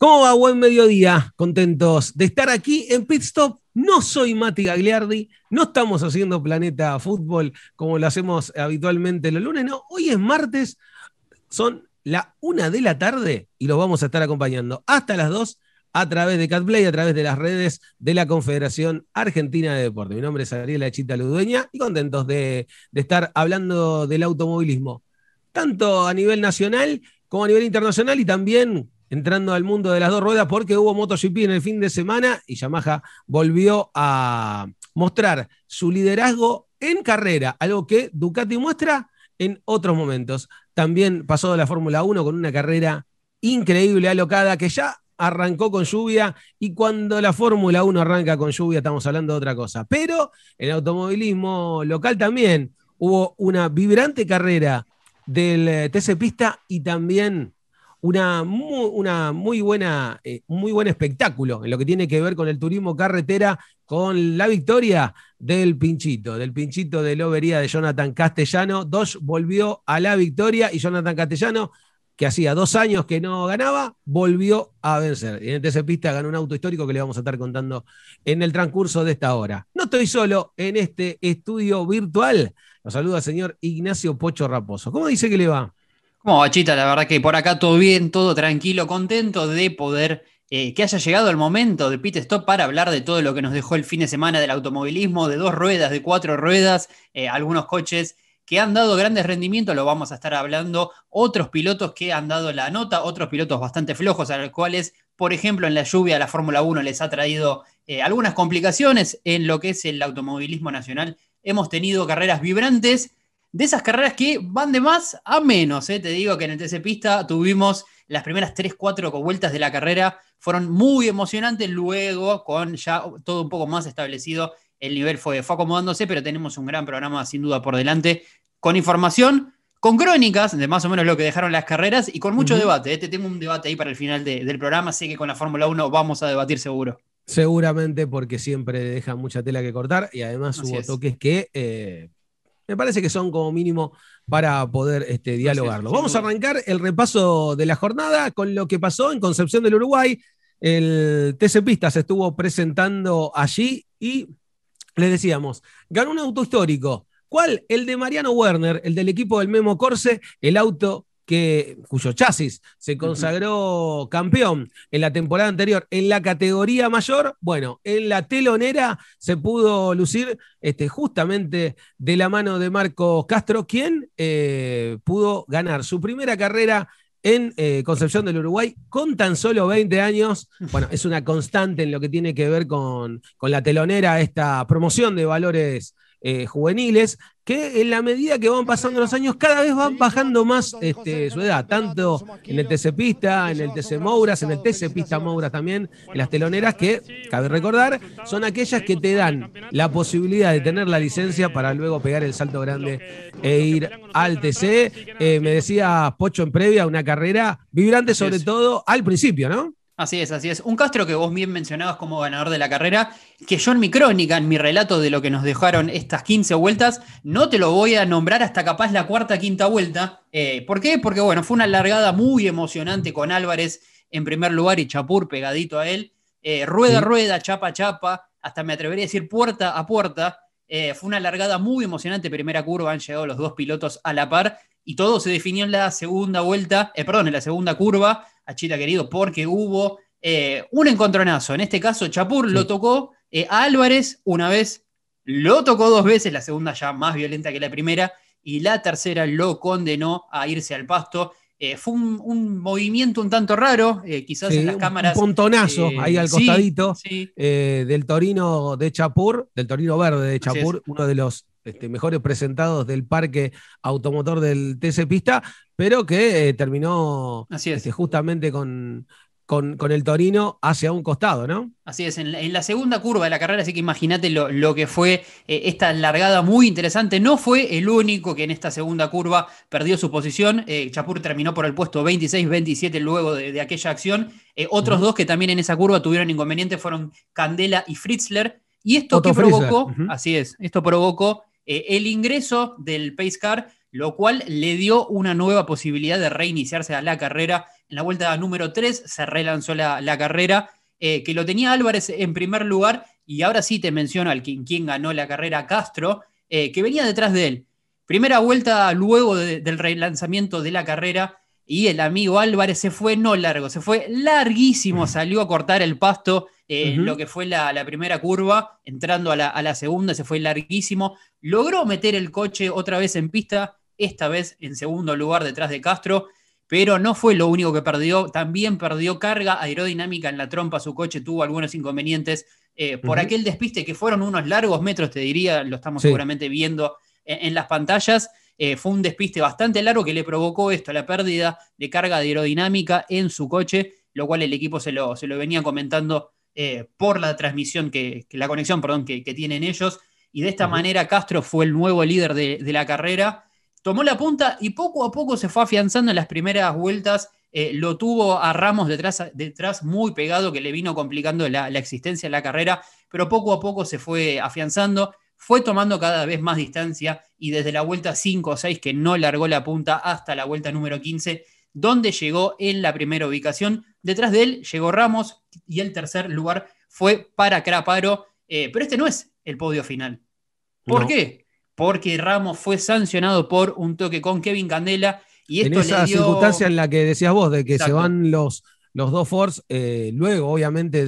¿Cómo va? Buen mediodía. Contentos de estar aquí en Pit Stop. No soy Mati Gagliardi, no estamos haciendo Planeta Fútbol como lo hacemos habitualmente los lunes, no. Hoy es martes, son la una de la tarde y los vamos a estar acompañando hasta las dos a través de CatPlay, a través de las redes de la Confederación Argentina de Deporte. Mi nombre es Ariela Chita Ludueña y contentos de, de estar hablando del automovilismo, tanto a nivel nacional como a nivel internacional y también entrando al mundo de las dos ruedas porque hubo MotoGP en el fin de semana y Yamaha volvió a mostrar su liderazgo en carrera, algo que Ducati muestra en otros momentos. También pasó de la Fórmula 1 con una carrera increíble, alocada, que ya arrancó con lluvia y cuando la Fórmula 1 arranca con lluvia estamos hablando de otra cosa. Pero el automovilismo local también hubo una vibrante carrera del eh, TC Pista y también una muy, buena, eh, muy buen espectáculo en lo que tiene que ver con el turismo carretera, con la victoria del Pinchito, del Pinchito de Lobería de Jonathan Castellano. Dos volvió a la victoria y Jonathan Castellano, que hacía dos años que no ganaba, volvió a vencer. Y en tercer Pista ganó un auto histórico que le vamos a estar contando en el transcurso de esta hora. No estoy solo en este estudio virtual. Lo saluda el señor Ignacio Pocho Raposo. ¿Cómo dice que le va? Bueno, bachita, la verdad que por acá todo bien, todo tranquilo, contento de poder eh, que haya llegado el momento de Pit Stop para hablar de todo lo que nos dejó el fin de semana del automovilismo, de dos ruedas, de cuatro ruedas, eh, algunos coches que han dado grandes rendimientos, lo vamos a estar hablando, otros pilotos que han dado la nota, otros pilotos bastante flojos, a los cuales, por ejemplo, en la lluvia la Fórmula 1 les ha traído eh, algunas complicaciones en lo que es el automovilismo nacional. Hemos tenido carreras vibrantes de esas carreras que van de más a menos. ¿eh? Te digo que en el TC Pista tuvimos las primeras 3-4 vueltas de la carrera, fueron muy emocionantes, luego con ya todo un poco más establecido, el nivel fue, fue acomodándose, pero tenemos un gran programa sin duda por delante con información con crónicas de más o menos lo que dejaron las carreras y con mucho debate. Este tengo un debate ahí para el final del programa, sé que con la Fórmula 1 vamos a debatir seguro. Seguramente porque siempre deja mucha tela que cortar y además hubo toques que eh, me parece que son como mínimo para poder este, dialogarlo. Vamos a arrancar el repaso de la jornada con lo que pasó en Concepción del Uruguay. El TC se estuvo presentando allí y les decíamos, ganó un auto histórico. ¿Cuál? El de Mariano Werner, el del equipo del Memo Corse, el auto que, cuyo chasis se consagró campeón en la temporada anterior en la categoría mayor, bueno, en la telonera se pudo lucir este, justamente de la mano de Marcos Castro, quien eh, pudo ganar su primera carrera en eh, Concepción del Uruguay con tan solo 20 años. Bueno, es una constante en lo que tiene que ver con, con la telonera, esta promoción de valores eh, juveniles, que en la medida que van pasando los años, cada vez van bajando más este, su edad, tanto en el TC Pista, en el TC Mouras, en el TC Pista Mouras también, en las teloneras que, cabe recordar, son aquellas que te dan la posibilidad de tener la licencia para luego pegar el salto grande e ir al TC. Eh, me decía Pocho en previa, una carrera vibrante sobre todo al principio, ¿no? Así es, así es. Un Castro que vos bien mencionabas como ganador de la carrera, que yo en mi crónica, en mi relato de lo que nos dejaron estas 15 vueltas, no te lo voy a nombrar hasta capaz la cuarta, quinta vuelta. Eh, ¿Por qué? Porque bueno, fue una largada muy emocionante con Álvarez en primer lugar y Chapur pegadito a él. Eh, rueda, rueda, chapa, chapa, hasta me atrevería a decir puerta a puerta. Eh, fue una largada muy emocionante, primera curva, han llegado los dos pilotos a la par y todo se definió en la segunda vuelta, perdón, en la segunda curva Achita querido, porque hubo eh, un encontronazo. En este caso, Chapur lo tocó eh, a Álvarez una vez, lo tocó dos veces, la segunda ya más violenta que la primera, y la tercera lo condenó a irse al pasto. Eh, fue un, movimiento un tanto raro, quizás en las cámaras. Un pontonazo ahí al costadito del Torino de Chapur, del Torino Verde de Chapur, uno de los este, mejores presentados del parque automotor del TC Pista, pero que eh, terminó este, justamente con, con, el Torino hacia un costado, ¿no? Así es, en la, segunda curva de la carrera, así que imagínate lo, que fue eh, esta largada muy interesante. No fue el único que en esta segunda curva perdió su posición. Eh, Chapur terminó por el puesto 26-27 luego de, aquella acción. otros dos que también en esa curva tuvieron inconvenientes fueron Candela y Fritzler. Y esto que provocó, así es, esto provocó eh, el ingreso del Pace Car, lo cual le dio una nueva posibilidad de reiniciarse a la carrera. En la vuelta número 3 se relanzó la, carrera, eh, que lo tenía Álvarez en primer lugar, y ahora sí te menciono al quien, ganó la carrera, Castro, eh, que venía detrás de él. Primera vuelta luego del relanzamiento de la carrera, y el amigo Álvarez se fue no largo, se fue larguísimo, salió a cortar el pasto en eh, lo que fue la, primera curva, entrando a la, segunda, se fue larguísimo, logró meter el coche otra vez en pista, esta vez en segundo lugar detrás de Castro, pero no fue lo único que perdió, también perdió carga aerodinámica en la trompa, su coche tuvo algunos inconvenientes eh, por aquel despiste que fueron unos largos metros, te diría, lo estamos seguramente viendo en las pantallas. Eh, fue un despiste bastante largo que le provocó esto, la pérdida de carga de aerodinámica en su coche, lo cual el equipo se lo, se lo venía comentando eh, por la transmisión, que, la conexión, perdón, que, tienen ellos. Y de esta manera Castro fue el nuevo líder de, la carrera. Tomó la punta y poco a poco se fue afianzando en las primeras vueltas. Eh, lo tuvo a Ramos detrás, detrás, muy pegado, que le vino complicando la, la existencia de la carrera, pero poco a poco se fue afianzando fue tomando cada vez más distancia y desde la vuelta 5 o 6 que no largó la punta hasta la vuelta número 15, donde llegó en la primera ubicación. Detrás de él llegó Ramos y el tercer lugar fue para Craparo, eh, pero este no es el podio final. ¿Por qué? Porque Ramos fue sancionado por un toque con Kevin Candela y esto en esa circunstancia en la que decías vos, de que se van los, los dos Force, eh, luego obviamente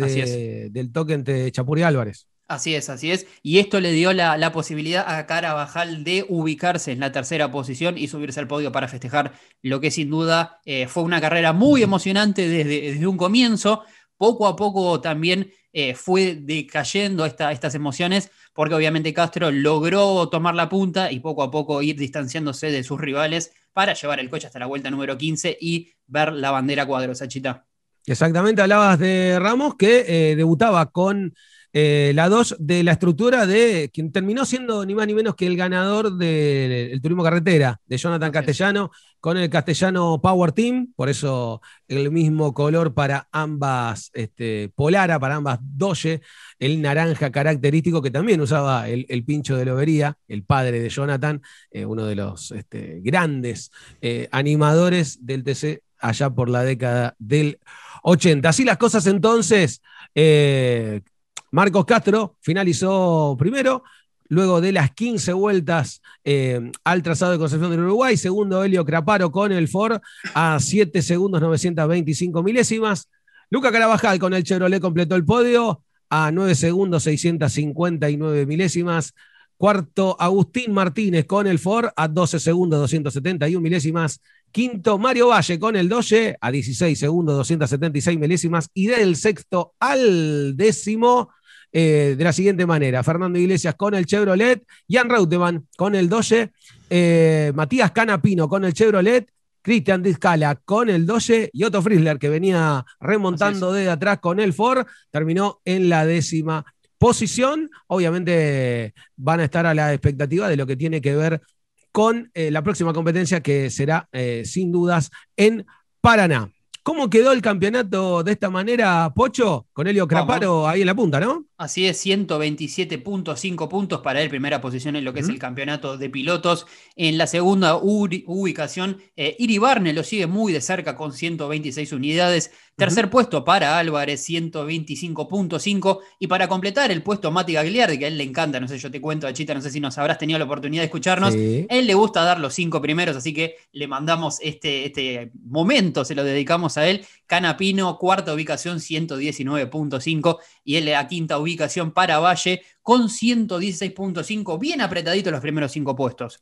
del toque entre Chapur y Álvarez. Así es, así es. Y esto le dio la, posibilidad a Carabajal de ubicarse en la tercera posición y subirse al podio para festejar lo que sin duda eh, fue una carrera muy emocionante desde, un comienzo. Poco a poco también eh, fue decayendo estas emociones porque obviamente Castro logró tomar la punta y poco a poco ir distanciándose de sus rivales para llevar el coche hasta la vuelta número 15 y ver la bandera Chita. Exactamente, hablabas de Ramos que eh, debutaba con eh, la 2 de la estructura de quien terminó siendo ni más ni menos que el ganador del turismo carretera, de Jonathan Castellano, con el Castellano Power Team, por eso el mismo color para ambas, este, Polara, para ambas Doge, el naranja característico que también usaba el, pincho de lobería, el padre de Jonathan, eh, uno de los este, grandes eh, animadores del TC allá por la década del 80. Así las cosas entonces. Marcos Castro finalizó primero, luego de las 15 vueltas eh, al trazado de Concepción del Uruguay. Segundo, Helio Craparo con el Ford a 7 segundos 925 milésimas. Luca Carabajal con el Chevrolet completó el podio a 9 segundos 659 milésimas. Cuarto, Agustín Martínez con el Ford a 12 segundos 271 milésimas. Quinto, Mario Valle con el Doge a 16 segundos 276 milésimas. Y del sexto al décimo, eh, de la siguiente manera. Fernando Iglesias con el Chevrolet, Jan Reutemann con el Doge, eh, Matías Canapino con el Chevrolet, Cristian Discala con el Doge y Otto Frisler, que venía remontando desde atrás con el Ford, terminó en la décima posición. Obviamente van a estar a la expectativa de lo que tiene que ver con eh, la próxima competencia que será sin dudas en Paraná. ¿Cómo quedó el campeonato de esta manera, Pocho? Con Helio Craparo ahí en la punta, ¿no? Así es, 127.5 puntos para él, primera posición en lo que es el campeonato de pilotos. En la segunda ubicación, eh, lo sigue muy de cerca con 126 unidades. Tercer puesto para Álvarez, 125.5. Y para completar el puesto, Mati Gagliardi, que a él le encanta, no sé, yo te cuento, achita no sé si nos habrás tenido la oportunidad de escucharnos. Él le gusta dar los cinco primeros, así que le mandamos este, este momento, se lo dedicamos a él. Canapino, cuarta ubicación, 119.5. Y él a quinta ubicación para Valle, con 116.5. Bien apretaditos los primeros cinco puestos.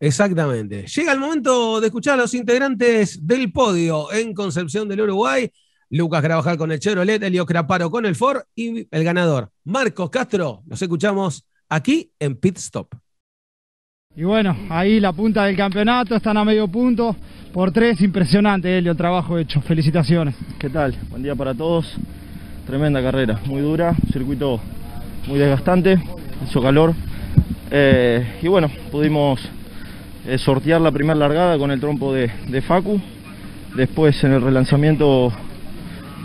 Exactamente. Llega el momento de escuchar a los integrantes del podio en Concepción del Uruguay. Lucas Grabajal con el Chevrolet, Elio Craparo con el Ford y el ganador, Marcos Castro. Nos escuchamos aquí en Pit Stop. Y bueno, ahí la punta del campeonato, están a medio punto, por tres, impresionante Elio, trabajo hecho, felicitaciones. ¿Qué tal? Buen día para todos, tremenda carrera, muy dura, circuito muy desgastante, hizo calor. Eh, y bueno, pudimos eh, sortear la primera largada con el trompo de, de Facu, después en el relanzamiento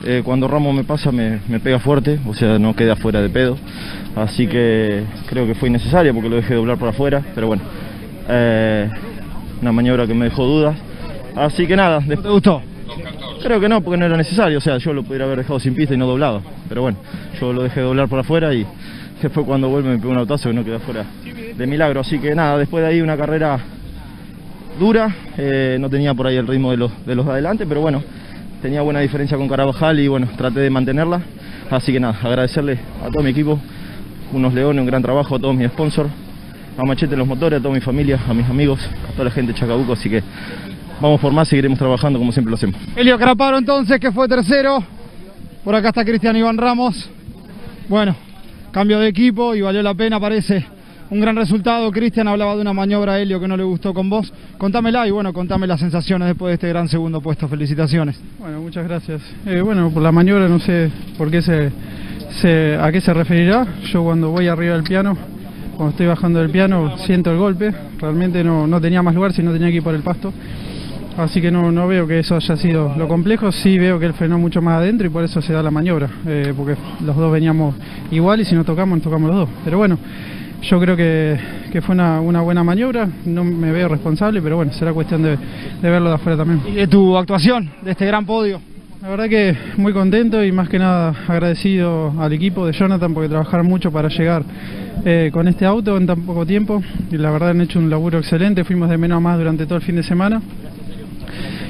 eh, cuando Ramos me pasa me, me, pega fuerte, o sea, no queda fuera de pedo. Así que creo que fue innecesaria porque lo dejé doblar por afuera, pero bueno, eh, una maniobra que me dejó dudas. Así que nada. ¿Te gustó? Creo que no, porque no era necesario, o sea, yo lo pudiera haber dejado sin pista y no doblado Pero bueno, yo lo dejé doblar por afuera y después cuando vuelve me pegó un autazo Y no queda fuera de milagro. Así que nada, después de ahí una carrera dura, eh, no tenía por ahí el ritmo de los de los de adelante, pero bueno, tenía buena diferencia con Carabajal y bueno, traté de mantenerla. Así que nada, agradecerle a todo mi equipo, unos leones, un gran trabajo, a todos mis sponsors, a Machete los Motores, a toda mi familia, a mis amigos, a toda la gente de Chacabuco. Así que vamos por más, seguiremos trabajando como siempre lo hacemos. Elio Caraparo entonces, que fue tercero. Por acá está Cristian Iván Ramos. Bueno, cambio de equipo y valió la pena, parece. Un gran resultado, Cristian, hablaba de una maniobra a Helio que no le gustó con vos. Contámela y bueno, contame las sensaciones después de este gran segundo puesto. Felicitaciones. Bueno, muchas gracias. Eh, bueno, por la maniobra no sé por qué se, a qué se referirá. Yo cuando voy arriba del piano, cuando estoy bajando del piano, siento el golpe. Realmente no, no tenía más lugar si no tenía que ir por el pasto. Así que no, no veo que eso haya sido lo complejo, sí veo que él frenó mucho más adentro y por eso se da la maniobra, eh, porque los dos veníamos igual y si no tocamos, nos tocamos los dos. Pero bueno, yo creo que, fue una, buena maniobra, no me veo responsable, pero bueno, será cuestión de, verlo de afuera también. ¿Y de tu actuación, de este gran podio? La verdad que muy contento y más que nada agradecido al equipo de Jonathan porque trabajaron mucho para llegar eh, con este auto en tan poco tiempo y la verdad han hecho un laburo excelente, fuimos de menos a más durante todo el fin de semana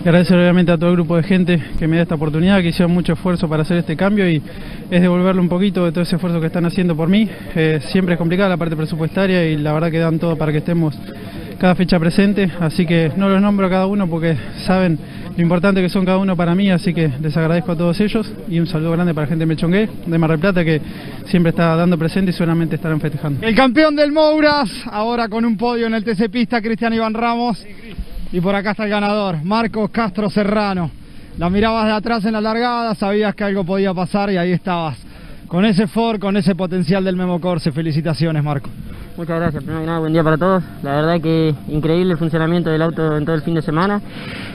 agradecer obviamente a todo el grupo de gente que me da esta oportunidad, que hicieron mucho esfuerzo para hacer este cambio y es devolverle un poquito de todo ese esfuerzo que están haciendo por mí. Eh, siempre es complicada la parte presupuestaria y la verdad que dan todo para que estemos cada fecha presente, así que no los nombro a cada uno porque saben lo importante que son cada uno para mí, así que les agradezco a todos ellos y un saludo grande para la gente de Mechongué, de Mar del Plata, que siempre está dando presente y seguramente estarán festejando. El campeón del Mouras, ahora con un podio en el TC Pista, Cristian Iván Ramos. Y por acá está el ganador, Marcos Castro Serrano. La mirabas de atrás en la largada, sabías que algo podía pasar y ahí estabas. Con ese Ford, con ese potencial del Memo Corse, felicitaciones Marco. Muchas gracias, primero que nada, buen día para todos. La verdad que increíble el funcionamiento del auto en todo el fin de semana.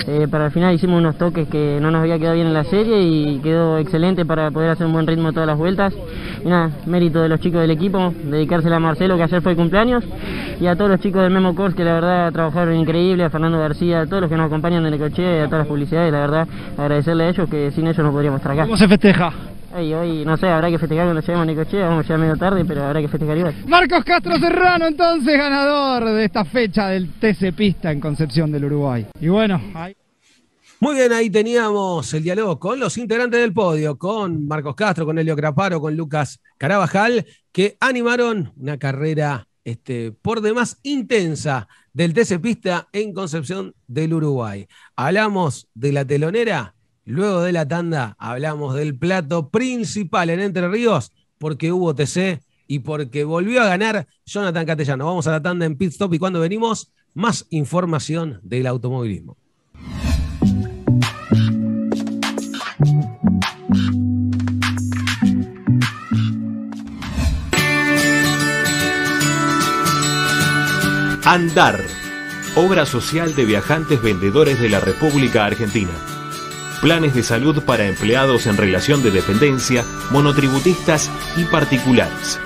Eh, para el final hicimos unos toques que no nos había quedado bien en la serie y quedó excelente para poder hacer un buen ritmo todas las vueltas. Y nada, mérito de los chicos del equipo, dedicársela a Marcelo que ayer fue cumpleaños y a todos los chicos del Memo Corse que la verdad trabajaron increíble, a Fernando García, a todos los que nos acompañan en el coche y a todas las publicidades, la verdad agradecerle a ellos que sin ellos no podríamos estar acá. ¿Cómo se festeja? no sé, habrá que festejar cuando lleguemos Nico Nicochea, vamos a llegar medio tarde, pero habrá que festejar igual. Marcos Castro Serrano, entonces, ganador de esta fecha del TC Pista en Concepción del Uruguay. Y bueno, Muy bien, ahí teníamos el diálogo con los integrantes del podio, con Marcos Castro, con Elio Craparo, con Lucas Carabajal, que animaron una carrera este, por demás intensa del TC Pista en Concepción del Uruguay. Hablamos de la telonera Luego de la tanda hablamos del plato principal en Entre Ríos porque hubo TC y porque volvió a ganar Jonathan Catellano. Vamos a la tanda en Pit Stop y cuando venimos, más información del automovilismo. Andar, obra social de viajantes vendedores de la República Argentina planes de salud para empleados en relación de dependencia, monotributistas y particulares.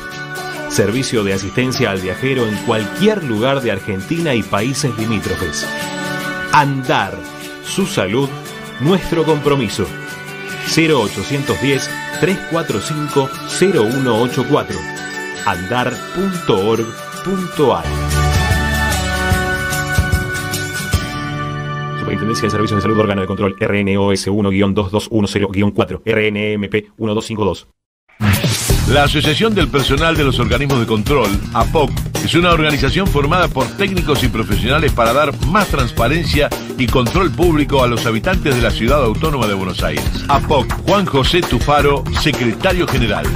Servicio de asistencia al viajero en cualquier lugar de Argentina y países limítrofes. Andar, su salud, nuestro compromiso. 0810-345-0184 andar.org.ar Intendencia de Servicios de Salud Órgano de Control RNOS 1-2210-4 RNMP 1252. La Asociación del Personal de los Organismos de Control, APOC, es una organización formada por técnicos y profesionales para dar más transparencia y control público a los habitantes de la Ciudad Autónoma de Buenos Aires. APOC, Juan José Tufaro, secretario general.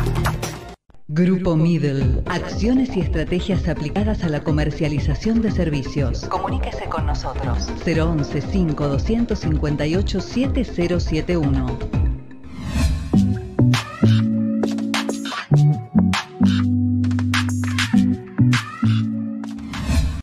Grupo Middle. Acciones y estrategias aplicadas a la comercialización de servicios. Comuníquese con nosotros. 011 5258 7071.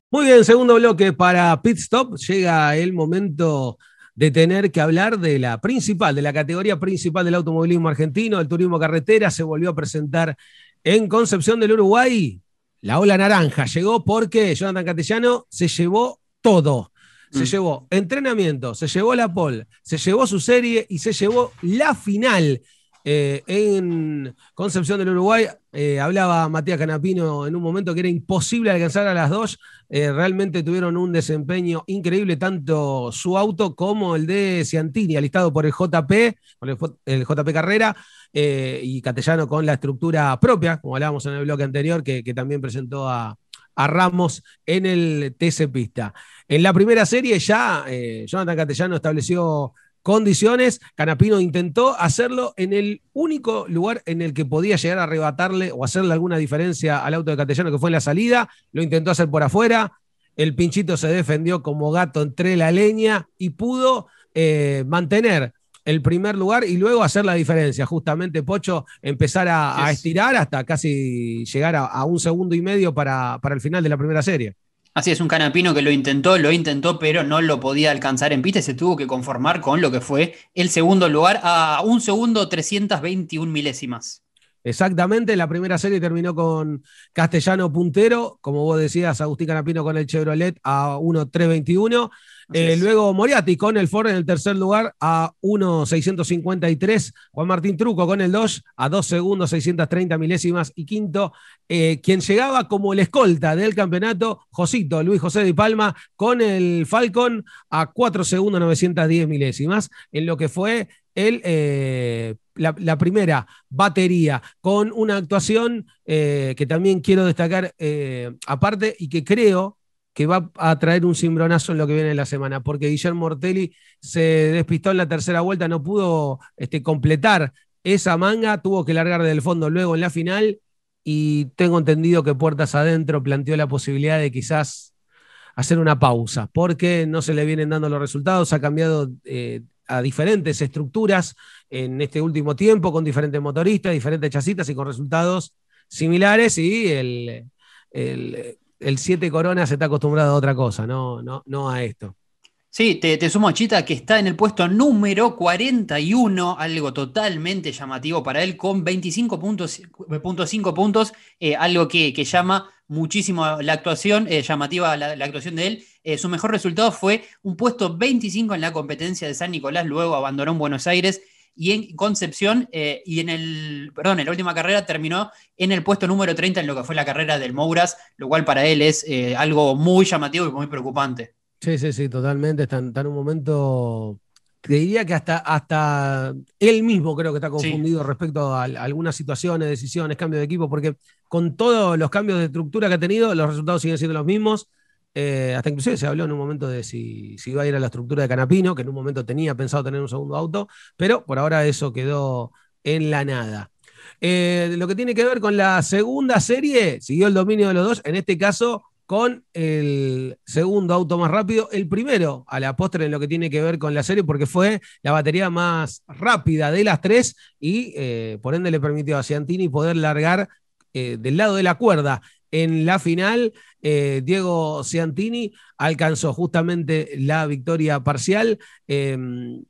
Muy bien, segundo bloque para Pit Stop. Llega el momento de tener que hablar de la principal, de la categoría principal del automovilismo argentino, el turismo carretera. Se volvió a presentar en Concepción del Uruguay, la ola naranja llegó porque Jonathan Castellano se llevó todo. Se mm. llevó entrenamiento, se llevó la pole, se llevó su serie y se llevó la final. Eh, en Concepción del Uruguay eh, hablaba Matías Canapino en un momento que era imposible alcanzar a las dos. Eh, realmente tuvieron un desempeño increíble, tanto su auto como el de Ciantini, alistado por el JP, por el JP Carrera. Eh, y Catellano con la estructura propia, como hablábamos en el bloque anterior, que, también presentó a, Ramos en el TC Pista. En la primera serie ya eh, Jonathan Catellano estableció condiciones, Canapino intentó hacerlo en el único lugar en el que podía llegar a arrebatarle o hacerle alguna diferencia al auto de Catellano que fue en la salida, lo intentó hacer por afuera, el pinchito se defendió como gato entre la leña y pudo eh, mantener el primer lugar y luego hacer la diferencia, justamente Pocho, empezar a, estirar hasta casi llegar a, un segundo y medio para, para, el final de la primera serie. Así es, un canapino que lo intentó, lo intentó, pero no lo podía alcanzar en pista y se tuvo que conformar con lo que fue el segundo lugar a un segundo 321 milésimas. Exactamente, la primera serie terminó con Castellano puntero, como vos decías, Agustín Canapino con el Chevrolet a 1.321. Eh, luego Moriati con el Ford en el tercer lugar a 1.653. Juan Martín Truco con el Dodge a 2 segundos, 630 milésimas. Y quinto, eh, quien llegaba como el escolta del campeonato, Josito, Luis José de Palma, con el Falcon a 4 segundos, 910 milésimas. En lo que fue el, eh, la, primera batería, con una actuación que también quiero destacar aparte y que creo que va a traer un cimbronazo en lo que viene la semana, porque Guillermo Mortelli se despistó en la tercera vuelta, no pudo este, completar esa manga, tuvo que largar del fondo luego en la final y tengo entendido que puertas adentro planteó la posibilidad de quizás hacer una pausa, porque no se le vienen dando los resultados, ha cambiado eh, a diferentes estructuras en este último tiempo, con diferentes motoristas, diferentes chasitas y con resultados similares y el, el el siete se está acostumbrado a otra cosa, no, no, no a esto. Sí, te, sumo Chita que está en el puesto número 41, algo totalmente llamativo para él, con 25.5 puntos, eh, algo que, llama muchísimo la actuación, eh, llamativa la, actuación de él. Eh, su mejor resultado fue un puesto 25 en la competencia de San Nicolás, luego abandonó en Buenos Aires y en Concepción, eh, y en el, perdón, en la última carrera terminó en el puesto número 30 en lo que fue la carrera del Mouras, lo cual para él es eh, algo muy llamativo y muy preocupante. Sí, sí, sí, totalmente. Está, en un momento, diría que hasta, hasta él mismo creo que está confundido respecto a, algunas situaciones, decisiones, cambios de equipo, porque con todos los cambios de estructura que ha tenido, los resultados siguen siendo los mismos. Eh, hasta inclusive se habló en un momento de si, si, iba a ir a la estructura de Canapino, que en un momento tenía pensado tener un segundo auto, pero por ahora eso quedó en la nada. Eh, lo que tiene que ver con la segunda serie, siguió el dominio de los dos, en este caso con el segundo auto más rápido, el primero a la postre en lo que tiene que ver con la serie, porque fue la batería más rápida de las tres y eh, por ende le permitió a Ciantini poder largar del lado de la cuerda. En la final, eh, Diego Ciantini alcanzó justamente la victoria parcial. Em,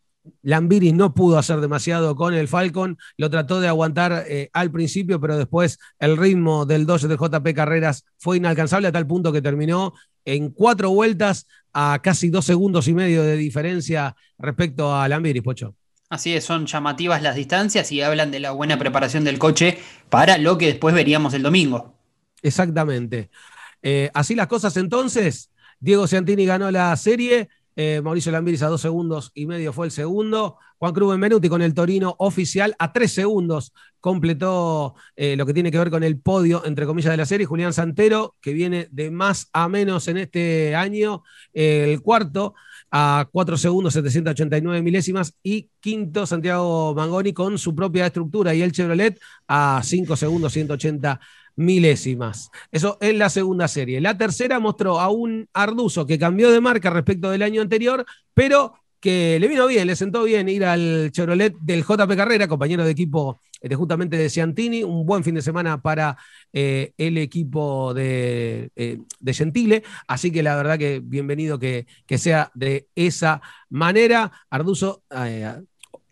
Lambiris no pudo hacer demasiado con el Falcon, lo trató de aguantar eh, al principio, pero después el ritmo del 12 de JP Carreras fue inalcanzable a tal punto que terminó en cuatro vueltas a casi dos segundos y medio de diferencia respecto a Lambiris, Pocho. Así es, son llamativas las distancias y hablan de la buena preparación del coche para lo que después veríamos el domingo. Exactamente. Eh, así las cosas entonces. Diego Santini ganó la serie. Eh, Mauricio Lambiris a dos segundos y medio fue el segundo. Juan Cruz Benvenuti con el Torino oficial a tres segundos completó eh, lo que tiene que ver con el podio, entre comillas, de la serie. Julián Santero, que viene de más a menos en este año, el cuarto a cuatro segundos 789 milésimas y quinto Santiago Mangoni con su propia estructura y el Chevrolet a cinco segundos 180 milésimas. Eso es la segunda serie. La tercera mostró a un Arduzo que cambió de marca respecto del año anterior, pero que le vino bien, le sentó bien ir al Chevrolet del JP Carrera, compañero de equipo eh, de justamente de Ciantini. Un buen fin de semana para eh, el equipo de, eh, de, Gentile. Así que la verdad que bienvenido que, que sea de esa manera. Arduzo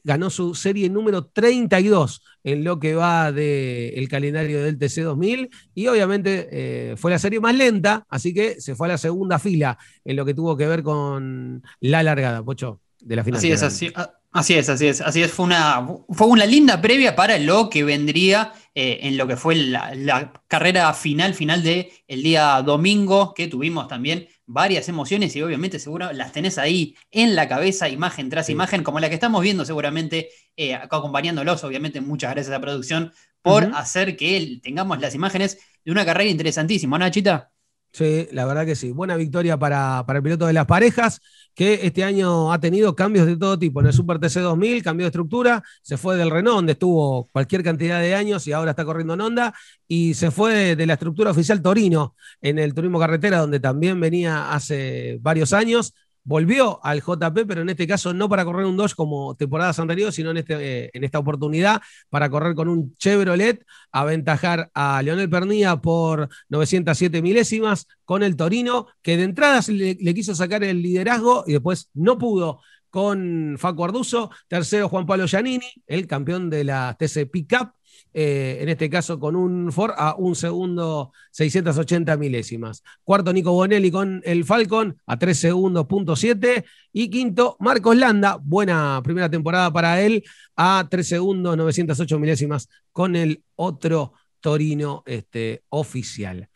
ganó su serie número 32 en lo que va del el calendario del TC2000 y obviamente eh, fue la serie más lenta, así que se fue a la segunda fila en lo que tuvo que ver con la largada, Pocho, de la final. Así es, así, así es, así es, así es, fue una, fue una linda previa para lo que vendría eh, en lo que fue la, carrera final, final del el día domingo que tuvimos también varias emociones y obviamente seguro las tenés ahí en la cabeza, imagen tras imagen, como la que estamos viendo seguramente, eh, acompañándolos, obviamente muchas gracias a la producción por hacer que tengamos las imágenes de una carrera interesantísima, ¿no, Nachita? Sí, la verdad que sí. Buena victoria para, para, el piloto de las parejas, que este año ha tenido cambios de todo tipo. En el Super TC 2000 cambió de estructura, se fue del Renault, donde estuvo cualquier cantidad de años y ahora está corriendo en onda, y se fue de la estructura oficial Torino en el Turismo Carretera, donde también venía hace varios años volvió al JP, pero en este caso no para correr un 2 como temporadas anteriores, sino en, este, eh, en esta oportunidad para correr con un Chevrolet, aventajar a Leonel Pernilla por 907 milésimas con el Torino, que de entradas le, quiso sacar el liderazgo y después no pudo con Facu Arduzo, tercero Juan Pablo Giannini, el campeón de la TC Pickup, eh, en este caso con un Ford a un segundo 680 milésimas. Cuarto, Nico Bonelli con el Falcon a 3 segundos, punto siete. Y quinto, Marcos Landa, buena primera temporada para él, a 3 segundos, 908 milésimas con el otro Torino este, oficial.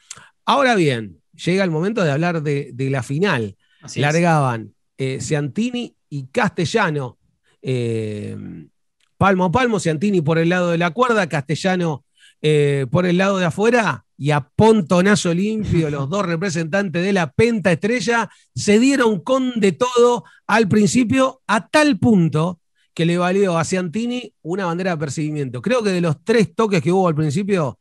Ahora bien, llega el momento de hablar de, la final. Largaban Santini eh, y Castellano. Eh, palmo a palmo, Ciantini por el lado de la cuerda, Castellano eh, por el lado de afuera y a pontonazo limpio los dos representantes de la penta estrella se dieron con de todo al principio a tal punto que le valió a Ciantini una bandera de perseguimiento. Creo que de los tres toques que hubo al principio,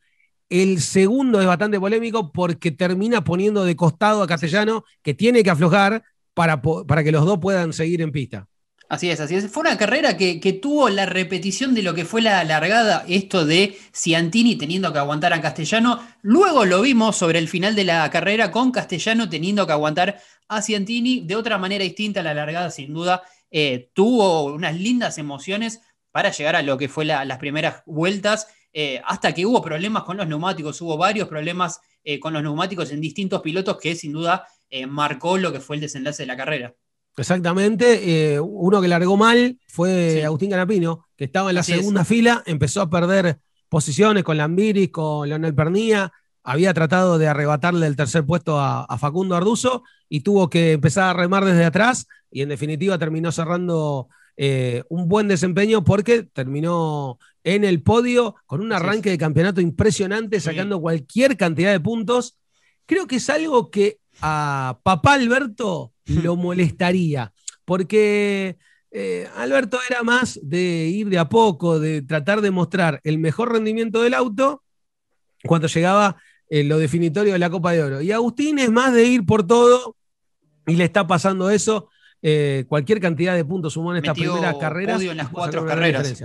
el segundo es bastante polémico porque termina poniendo de costado a Castellano que tiene que aflojar para, para que los dos puedan seguir en pista. Así es, así es. Fue una carrera que, tuvo la repetición de lo que fue la alargada, esto de Ciantini teniendo que aguantar a Castellano. Luego lo vimos sobre el final de la carrera con Castellano teniendo que aguantar a Ciantini de otra manera distinta. La alargada, sin duda, eh, tuvo unas lindas emociones para llegar a lo que fue las primeras vueltas, eh, hasta que hubo problemas con los neumáticos, hubo varios problemas eh, con los neumáticos en distintos pilotos que sin duda marcó lo que fue el desenlace de la carrera. Exactamente, eh, uno que largó mal fue Agustín Canapino, que estaba en la segunda fila, empezó a perder posiciones con Lambiris, con Leonel Pernilla había tratado de arrebatarle el tercer puesto a, Facundo Arduzo y tuvo que empezar a remar desde atrás y en definitiva terminó cerrando eh, un buen desempeño porque terminó en el podio con un arranque de campeonato impresionante, sacando cualquier cantidad de puntos. Creo que es algo que a papá Alberto lo molestaría, porque eh, Alberto era más de ir de a poco, de tratar de mostrar el mejor rendimiento del auto cuando llegaba eh, lo definitorio de la Copa de Oro. Y Agustín es más de ir por todo y le está pasando eso. Eh, cualquier cantidad de puntos sumó en primera carrera. carreras. Podio en las cuatro carreras.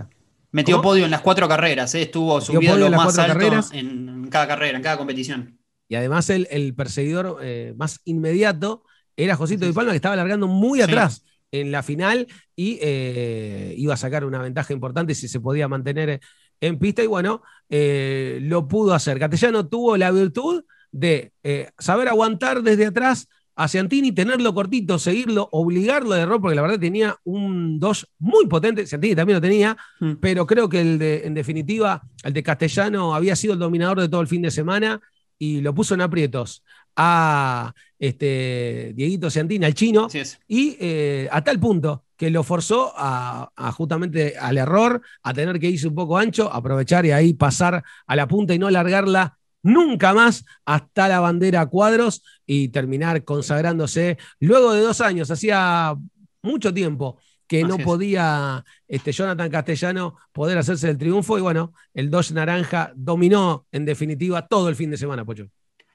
Metió podio en las cuatro carreras, estuvo subido lo más alto en cada carrera, en cada competición. Y además el, perseguidor eh, más inmediato era Josito de Palma, que estaba largando muy atrás en la final y eh, iba a sacar una ventaja importante si se podía mantener eh, en pista. Y bueno, lo pudo hacer. Castellano tuvo la virtud de saber aguantar desde atrás a y tenerlo cortito, seguirlo, obligarlo a error, porque la verdad tenía un dos muy potente. Santini también lo tenía, mm. pero creo que el en definitiva, el de Castellano había sido el dominador de todo el fin de semana y lo puso en aprietos a este, Dieguito Santina, El chino, y eh, a tal punto que lo forzó a, justamente al error, a tener que irse un poco ancho, aprovechar y ahí pasar a la punta y no alargarla nunca más hasta la bandera cuadros y terminar consagrándose luego de dos años, hacía mucho tiempo que no podía este, Jonathan Castellano poder hacerse el triunfo y bueno, el Dodge Naranja dominó en definitiva todo el fin de semana, Pocho.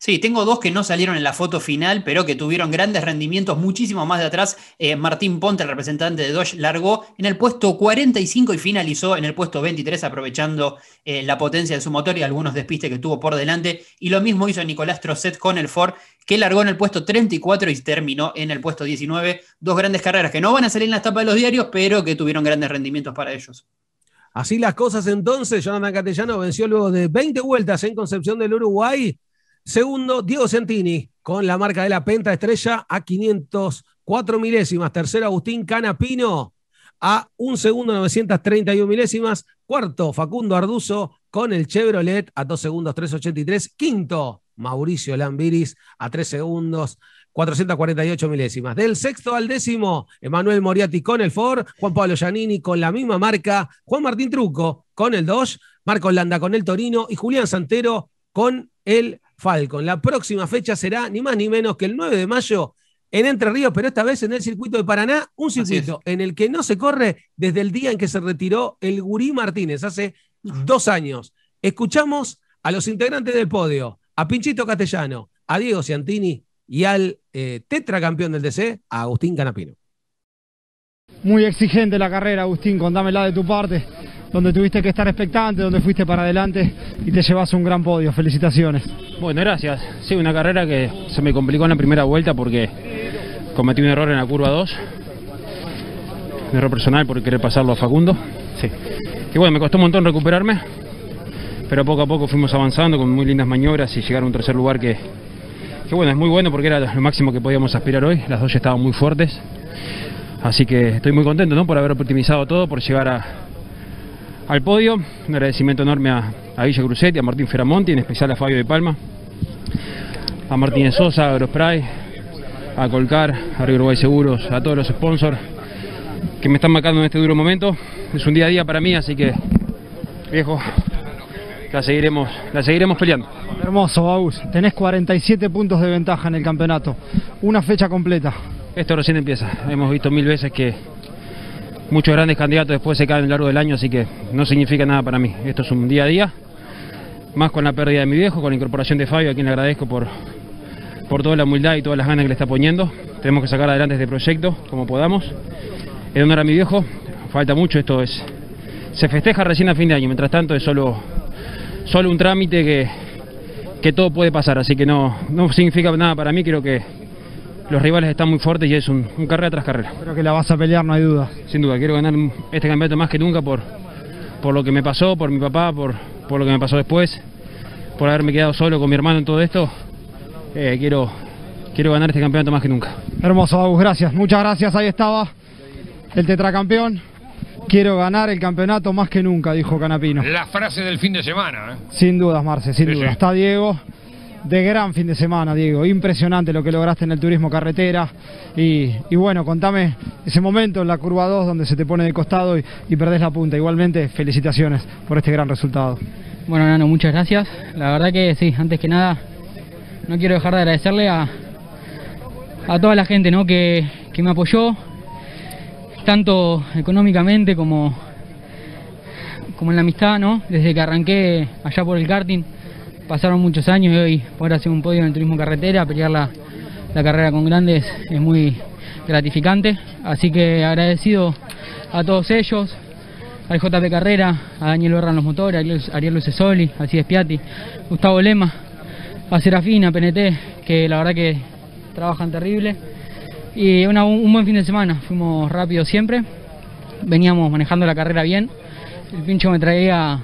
Sí, tengo dos que no salieron en la foto final, pero que tuvieron grandes rendimientos muchísimo más de atrás. Eh, Martín Ponte, el representante de Dodge, largó en el puesto 45 y finalizó en el puesto 23, aprovechando eh, la potencia de su motor y algunos despistes que tuvo por delante. Y lo mismo hizo Nicolás Troset con el Ford, que largó en el puesto 34 y terminó en el puesto 19. Dos grandes carreras que no van a salir en la tapa de los diarios, pero que tuvieron grandes rendimientos para ellos. Así las cosas entonces, Jonathan Catellano venció luego de 20 vueltas en Concepción del Uruguay Segundo, Diego Centini, con la marca de la Penta Estrella a 504 milésimas. Tercero, Agustín Canapino a un segundo 931 milésimas. Cuarto, Facundo Arduzo con el Chevrolet a 2 segundos 383. Quinto, Mauricio Lambiris a 3 segundos 448 milésimas. Del sexto al décimo, Emanuel Moriati con el Ford, Juan Pablo Giannini con la misma marca, Juan Martín Truco con el Dodge, Marco Landa con el Torino y Julián Santero con el Falcon. La próxima fecha será ni más ni menos que el 9 de mayo en Entre Ríos, pero esta vez en el circuito de Paraná, un circuito en el que no se corre desde el día en que se retiró el Gurí Martínez, hace dos años. Escuchamos a los integrantes del podio, a Pinchito Castellano, a Diego Ciantini y al eh, tetracampeón del DC, a Agustín Canapino. Muy exigente la carrera, Agustín, contámela de tu parte donde tuviste que estar expectante, donde fuiste para adelante y te llevas un gran podio. Felicitaciones. Bueno, gracias. Sí, una carrera que se me complicó en la primera vuelta porque cometí un error en la curva 2. Un error personal por querer pasarlo a Facundo. Sí. Y bueno, me costó un montón recuperarme, pero poco a poco fuimos avanzando con muy lindas maniobras y llegar a un tercer lugar que, que bueno, es muy bueno porque era lo máximo que podíamos aspirar hoy. Las dos estaban muy fuertes. Así que estoy muy contento ¿no? por haber optimizado todo, por llegar a, al podio. Un agradecimiento enorme a, a Villa Crucetti, a Martín Feramonti, en especial a Fabio de Palma, a Martínez Sosa, a Grospray, a Colcar, a Río Uruguay Seguros, a todos los sponsors que me están marcando en este duro momento. Es un día a día para mí, así que, viejo, la seguiremos, la seguiremos peleando. Hermoso, Baús. Tenés 47 puntos de ventaja en el campeonato. Una fecha completa. Esto recién empieza. Hemos visto mil veces que muchos grandes candidatos después se caen a lo largo del año, así que no significa nada para mí. Esto es un día a día, más con la pérdida de mi viejo, con la incorporación de Fabio, a quien le agradezco por, toda la humildad y todas las ganas que le está poniendo. Tenemos que sacar adelante este proyecto como podamos. En honor a mi viejo, falta mucho, esto es... Se festeja recién a fin de año, mientras tanto es solo, solo un trámite que, todo puede pasar, así que no, no significa nada para mí, creo que los rivales están muy fuertes y es un, carrera tras carrera. Creo que la vas a pelear, no hay duda. Sin duda, quiero ganar este campeonato más que nunca por, por lo que me pasó, por mi papá, por, por lo que me pasó después, por haberme quedado solo con mi hermano en todo esto. Eh, quiero, quiero ganar este campeonato más que nunca. Hermoso, Agus, gracias. Muchas gracias, ahí estaba el tetracampeón. Quiero ganar el campeonato más que nunca, dijo Canapino. La frase del fin de semana. ¿eh? Sin dudas, Marce, sin duda. Está Diego de gran fin de semana, Diego. Impresionante lo que lograste en el turismo carretera. Y, bueno, contame ese momento en la curva 2 donde se te pone de costado y, y, perdés la punta. Igualmente, felicitaciones por este gran resultado. Bueno, Nano, muchas gracias. La verdad que sí, antes que nada, no quiero dejar de agradecerle a, a toda la gente que, me apoyó, tanto económicamente como, como en la amistad, ¿no? Desde que arranqué allá por el karting pasaron muchos años y hoy poder hacer un podio en el turismo carretera, pelear la, carrera con grandes es muy gratificante. Así que agradecido a todos ellos, al JP Carrera, a Daniel Berra en los motores, a Ariel Lucesoli, a Cides Piatti, Gustavo Lema, a Serafina, a PNT, que la verdad que trabajan terrible. Y un buen fin de semana, fuimos rápidos siempre, veníamos manejando la carrera bien, el pincho me traía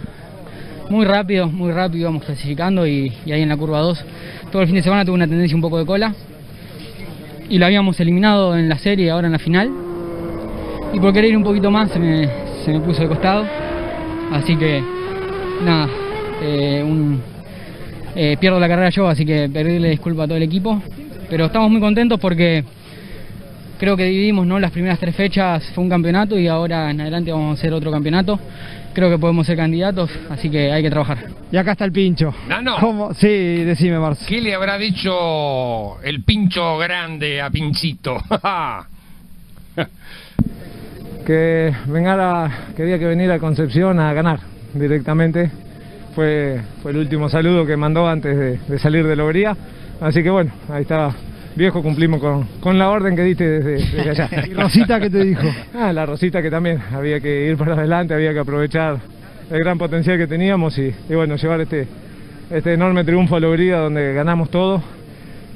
muy rápido, muy rápido íbamos clasificando y, ahí en la curva 2 todo el fin de semana tuve una tendencia un poco de cola y lo habíamos eliminado en la serie, Y ahora en la final y por querer ir un poquito más se me, puso de costado así que nada, eh, eh, pierdo la carrera yo así que pedirle disculpas a todo el equipo pero estamos muy contentos porque creo que dividimos, ¿no? Las primeras tres fechas fue un campeonato y ahora en adelante vamos a hacer otro campeonato. Creo que podemos ser candidatos, así que hay que trabajar. Y acá está el pincho. No, no. Sí, decime, Marce. ¿Qué le habrá dicho el pincho grande a Pinchito? que vengara, quería que venir a Concepción a ganar directamente. Fue, el último saludo que mandó antes de, salir de Lobería. Así que bueno, ahí está viejo, cumplimos con, la orden que diste desde, allá. ¿Y Rosita qué te dijo? Ah, la Rosita que también había que ir para adelante, había que aprovechar el gran potencial que teníamos y, bueno, llevar este, este enorme triunfo a Logrida, donde ganamos todo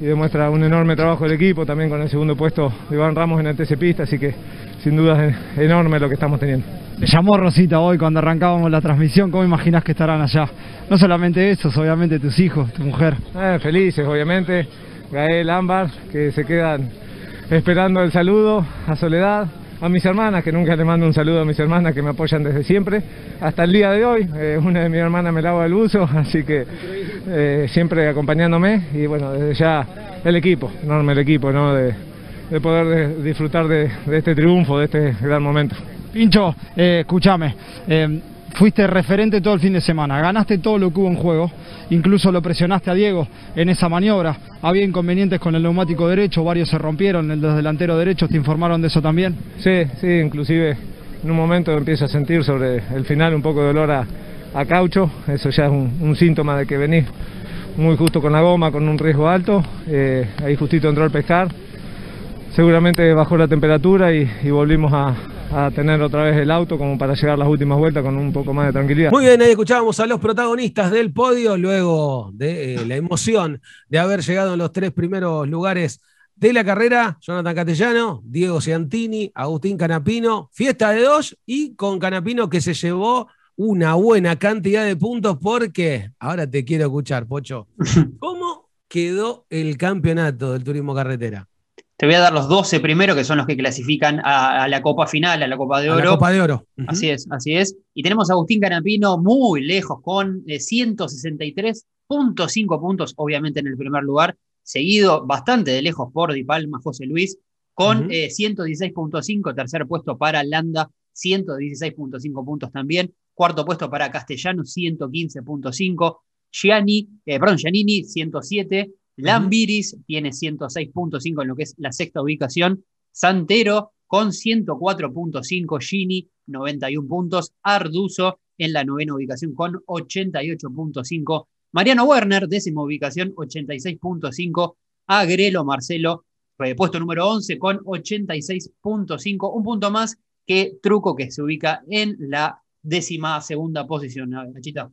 y demuestra un enorme trabajo del equipo, también con el segundo puesto de Iván Ramos en el TC Pista, así que sin duda es enorme lo que estamos teniendo. Te llamó Rosita hoy cuando arrancábamos la transmisión, ¿cómo imaginas que estarán allá? No solamente esos, obviamente tus hijos, tu mujer. Ah, felices, obviamente. Gael, Ámbar, que se quedan esperando el saludo, a Soledad, a mis hermanas, que nunca le mando un saludo a mis hermanas que me apoyan desde siempre, hasta el día de hoy, eh, una de mis hermanas me lava el buzo, así que eh, siempre acompañándome y bueno, desde ya el equipo, enorme el equipo, ¿no? De, poder disfrutar de, este triunfo, de este gran momento. Pincho, eh, escúchame. Eh, fuiste referente todo el fin de semana, ganaste todo lo que hubo en juego, incluso lo presionaste a Diego en esa maniobra, había inconvenientes con el neumático derecho, varios se rompieron, el delantero derecho, ¿te informaron de eso también? Sí, sí, inclusive en un momento empiezo a sentir sobre el final un poco de dolor a, caucho, eso ya es un, síntoma de que venís muy justo con la goma, con un riesgo alto, eh, ahí justito entró el pescar seguramente bajó la temperatura y, volvimos a, tener otra vez el auto como para llegar las últimas vueltas con un poco más de tranquilidad. Muy bien, ahí escuchábamos a los protagonistas del podio luego de eh, la emoción de haber llegado en los tres primeros lugares de la carrera, Jonathan Castellano, Diego Ciantini, Agustín Canapino, fiesta de dos y con Canapino que se llevó una buena cantidad de puntos porque, ahora te quiero escuchar, Pocho, ¿cómo quedó el campeonato del turismo carretera? Te voy a dar los 12 primero, que son los que clasifican a, la Copa Final, a la Copa de Oro. A la Copa de Oro. Así es, así es. Y tenemos a Agustín Canapino muy lejos, con 163.5 eh, puntos, obviamente en el primer lugar, seguido bastante de lejos por Di Palma, José Luis, con 116.5, eh, tercer puesto para Landa, 116.5 puntos también, cuarto puesto para Castellano, 115.5, Gianni, eh, perdón, Giannini, 107, Lambiris tiene 106.5 en lo que es la sexta ubicación. Santero con 104.5. Gini, 91 puntos. Arduzo en la novena ubicación con 88.5. Mariano Werner, décima ubicación, 86.5. Agrelo Marcelo, puesto número 11 con 86.5. Un punto más que Truco, que se ubica en la décima segunda posición. Nachita.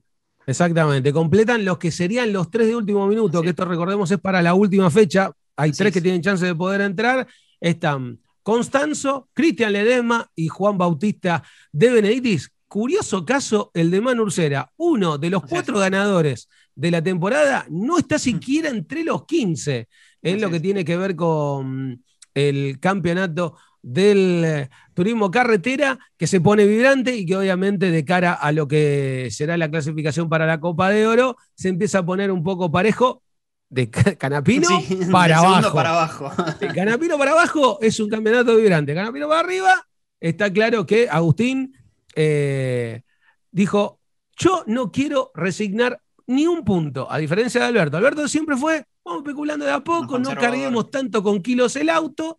Exactamente. Completan los que serían los tres de último minuto, que esto recordemos es para la última fecha. Hay tres que tienen chance de poder entrar. Están Constanzo, Cristian Ledesma y Juan Bautista de Beneditis. Curioso caso el de Manu Ursera. Uno de los cuatro ganadores de la temporada no está siquiera entre los 15 en lo que tiene que ver con mm, el campeonato del eh, turismo carretera que se pone vibrante y que obviamente de cara a lo que será la clasificación para la Copa de Oro se empieza a poner un poco parejo de Canapino para, abajo. para abajo. De Canapino para abajo es un campeonato vibrante. Canapino para arriba, está claro que Agustín eh, dijo, yo no quiero resignar ni un punto, a diferencia de Alberto. Alberto siempre fue, vamos peculando de a poco, no carguemos tanto con kilos el auto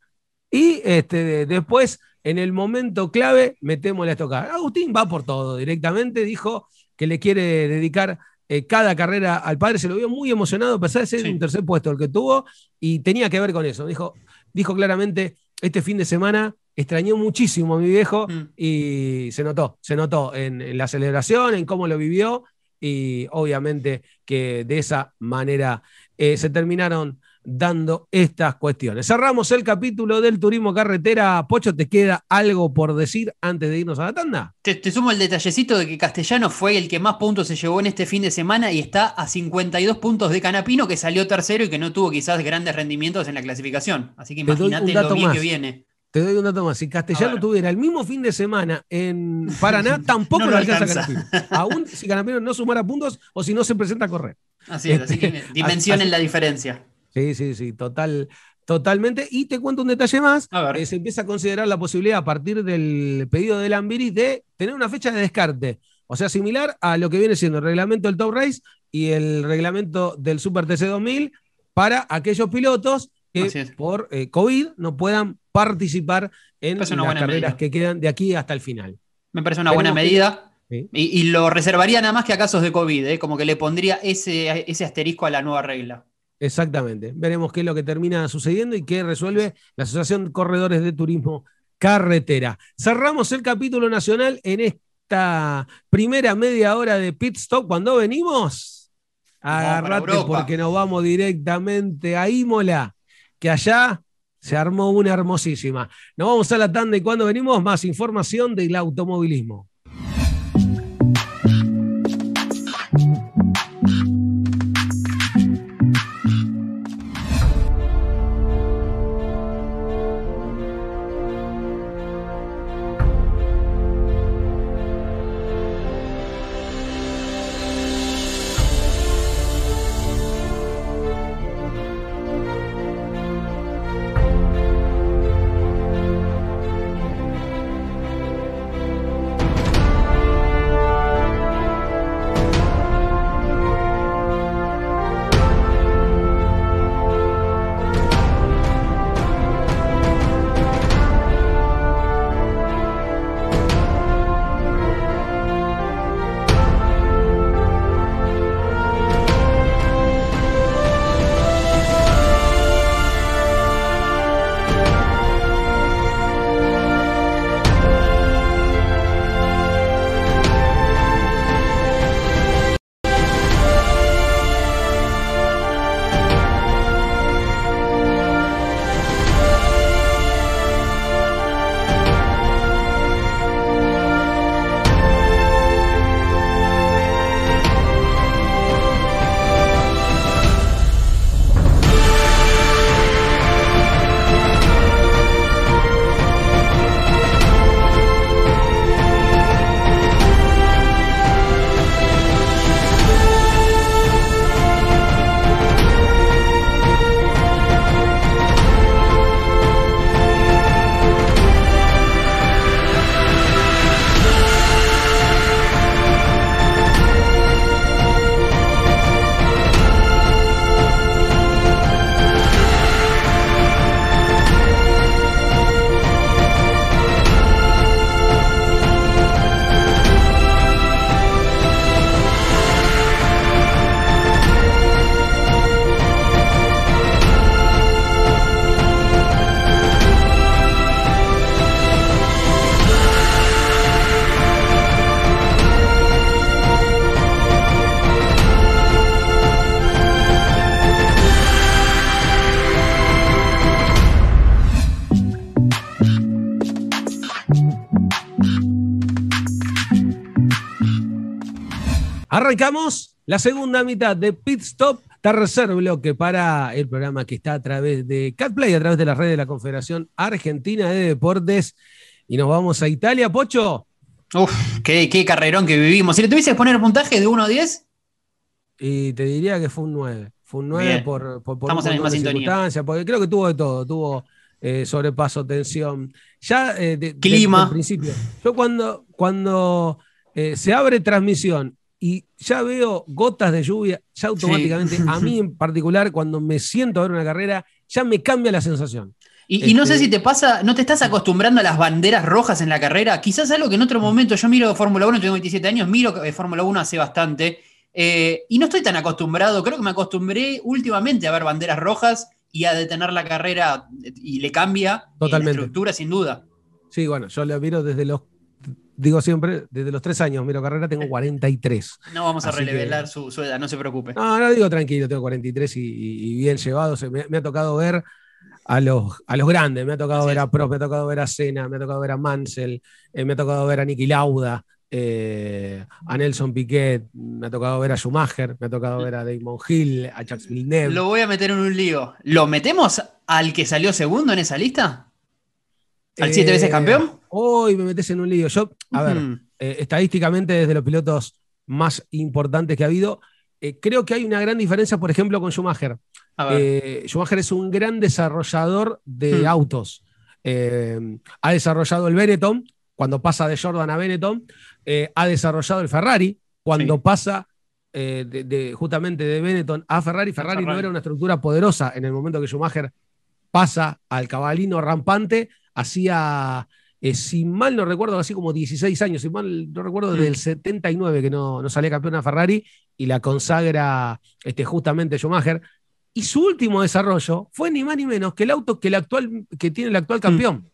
y este, después, en el momento clave, metemos la estocada. Agustín va por todo directamente, dijo que le quiere dedicar eh, cada carrera al padre. Se lo vio muy emocionado, a pesar de ser un tercer puesto el que tuvo, y tenía que ver con eso. Dijo, dijo claramente, este fin de semana extrañó muchísimo a mi viejo mm. y se notó, se notó en, la celebración, en cómo lo vivió, y obviamente que de esa manera eh, se terminaron dando estas cuestiones. Cerramos el capítulo del turismo carretera. Pocho, ¿te queda algo por decir antes de irnos a la tanda? Te, sumo el detallecito de que Castellano fue el que más puntos se llevó en este fin de semana y está a 52 puntos de Canapino, que salió tercero y que no tuvo quizás grandes rendimientos en la clasificación. Así que imagínate lo bien que viene. Te doy un dato más. Si Castellano tuviera el mismo fin de semana en Paraná, tampoco lo alcanza, Canapino. Aún si Canapino no sumara puntos o si no se presenta a correr. Así es, así que este, dimensionen la diferencia. Sí, sí, sí, total, totalmente. Y te cuento un detalle más. Eh, se empieza a considerar la posibilidad a partir del pedido de Lambiris de tener una fecha de descarte. O sea, similar a lo que viene siendo el reglamento del Top Race y el reglamento del Super TC 2000 para aquellos pilotos que por eh, COVID no puedan participar en las carreras que quedan de aquí hasta el final. Me parece una buena medida. Y, lo reservaría nada más que a casos de COVID, ¿eh? como que le pondría ese, ese asterisco a la nueva regla. Exactamente. Veremos qué es lo que termina sucediendo y qué resuelve la Asociación Corredores de Turismo Carretera. Cerramos el capítulo nacional en esta primera media hora de pit stop. Cuando venimos, agarrate porque nos vamos directamente a Imola, que allá se armó una hermosísima. Nos vamos a la tanda y cuando venimos, más información del automovilismo. Arrancamos la segunda mitad de Pit Stop, tercer bloque para el programa que está a través de CatPlay, a través de las redes de la Confederación Argentina de Deportes. Y nos vamos a Italia, Pocho. Uf, qué, carrerón que vivimos. Si le tuviese que poner puntaje de 1 a 10. Y te diría que fue un 9. Fue un 9 por, por, la porque creo que tuvo de todo. Tuvo eh, sobrepaso, tensión. Ya, eh, de, Clima. principio. Yo cuando, cuando eh, se abre transmisión y ya veo gotas de lluvia, ya automáticamente, a mí en particular, cuando me siento a ver una carrera, ya me cambia la sensación. Y, no sé este, si te pasa, no te estás acostumbrando a las banderas rojas en la carrera, quizás algo que en otro momento, yo miro Fórmula 1, tengo 27 años, miro eh, Fórmula 1 hace bastante, eh, y no estoy tan acostumbrado, creo que me acostumbré últimamente a ver banderas rojas y a detener la carrera eh, y le cambia la estructura, sin duda. Sí, bueno, yo la miro desde los digo siempre, desde los tres años miro carrera, tengo 43. No vamos a revelar su, edad, no se preocupe. No, no digo tranquilo, tengo 43 y, bien llevado. Me, ha tocado ver a los, a los grandes, me ha tocado ver a Prof, me ha tocado ver a Cena, me ha tocado ver a Mansell, eh, me ha tocado ver a Niki Lauda, eh, a Nelson Piquet, me ha tocado ver a Schumacher, me ha tocado ver a Damon Hill, a Jacques Villeneuve. Lo voy a meter en un lío. ¿Lo metemos al que salió segundo en esa lista? ¿Al siete veces eh, campeón? Hoy me metes en un lío. Yo, a ver, eh, estadísticamente, desde los pilotos más importantes que ha habido, eh, creo que hay una gran diferencia, por ejemplo, con Schumacher. Schumacher es un gran desarrollador de hmm. autos. ha desarrollado el Benetton cuando pasa de Jordan a Benetton. ha desarrollado el Ferrari cuando pasa de, justamente de Benetton a Ferrari. Ferrari, Ferrari no era una estructura poderosa en el momento que Schumacher pasa al cabalino rampante hacía, eh, si mal no recuerdo, así como 16 años, si mal no recuerdo, desde el 79 que no, no salía campeona Ferrari y la consagra este, justamente Schumacher. Y su último desarrollo fue ni más ni menos que el auto que, el actual, que tiene el actual mm. campeón.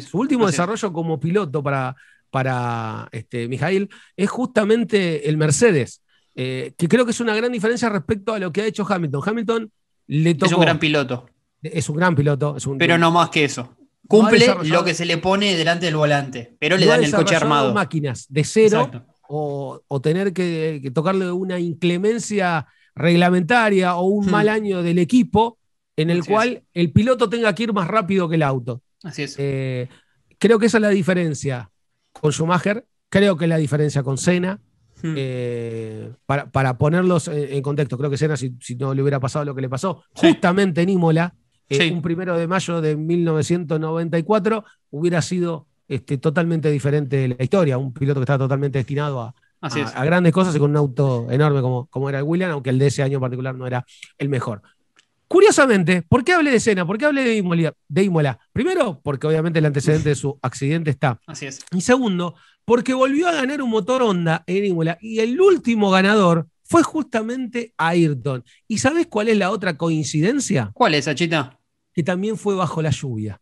su último desarrollo como piloto para, para este, Mijail es justamente el Mercedes, eh, que creo que es una gran diferencia respecto a lo que ha hecho Hamilton. Hamilton le tocó. Es un gran piloto. Es un gran piloto. Pero no más que eso cumple lo que se le pone delante del volante, pero le dan el coche armado. máquinas de cero o, tener que, tocarle una inclemencia reglamentaria o un hmm. mal año del equipo en el cual el piloto tenga que ir más rápido que el auto. Así es. Eh, creo que esa es la diferencia con Schumacher, creo que es la diferencia con Senna. Hmm. Eh, para, ponerlos en, contexto, creo que Senna, si, no le hubiera pasado lo que le pasó, justamente en Imola, eh, un primero de mayo de 1994 hubiera sido este, totalmente diferente la historia. Un piloto que estaba totalmente destinado a, a, grandes cosas y con un auto enorme como, como era el William, aunque el de ese año en particular no era el mejor. Curiosamente, ¿por qué hablé de escena? ¿Por qué hablé de Imola? Primero, porque obviamente el antecedente de su accidente está. Así es. Y segundo, porque volvió a ganar un motor Honda en Imola y el último ganador fue justamente Ayrton. ¿Y sabes cuál es la otra coincidencia? ¿Cuál es, Achita? Que también fue bajo la lluvia.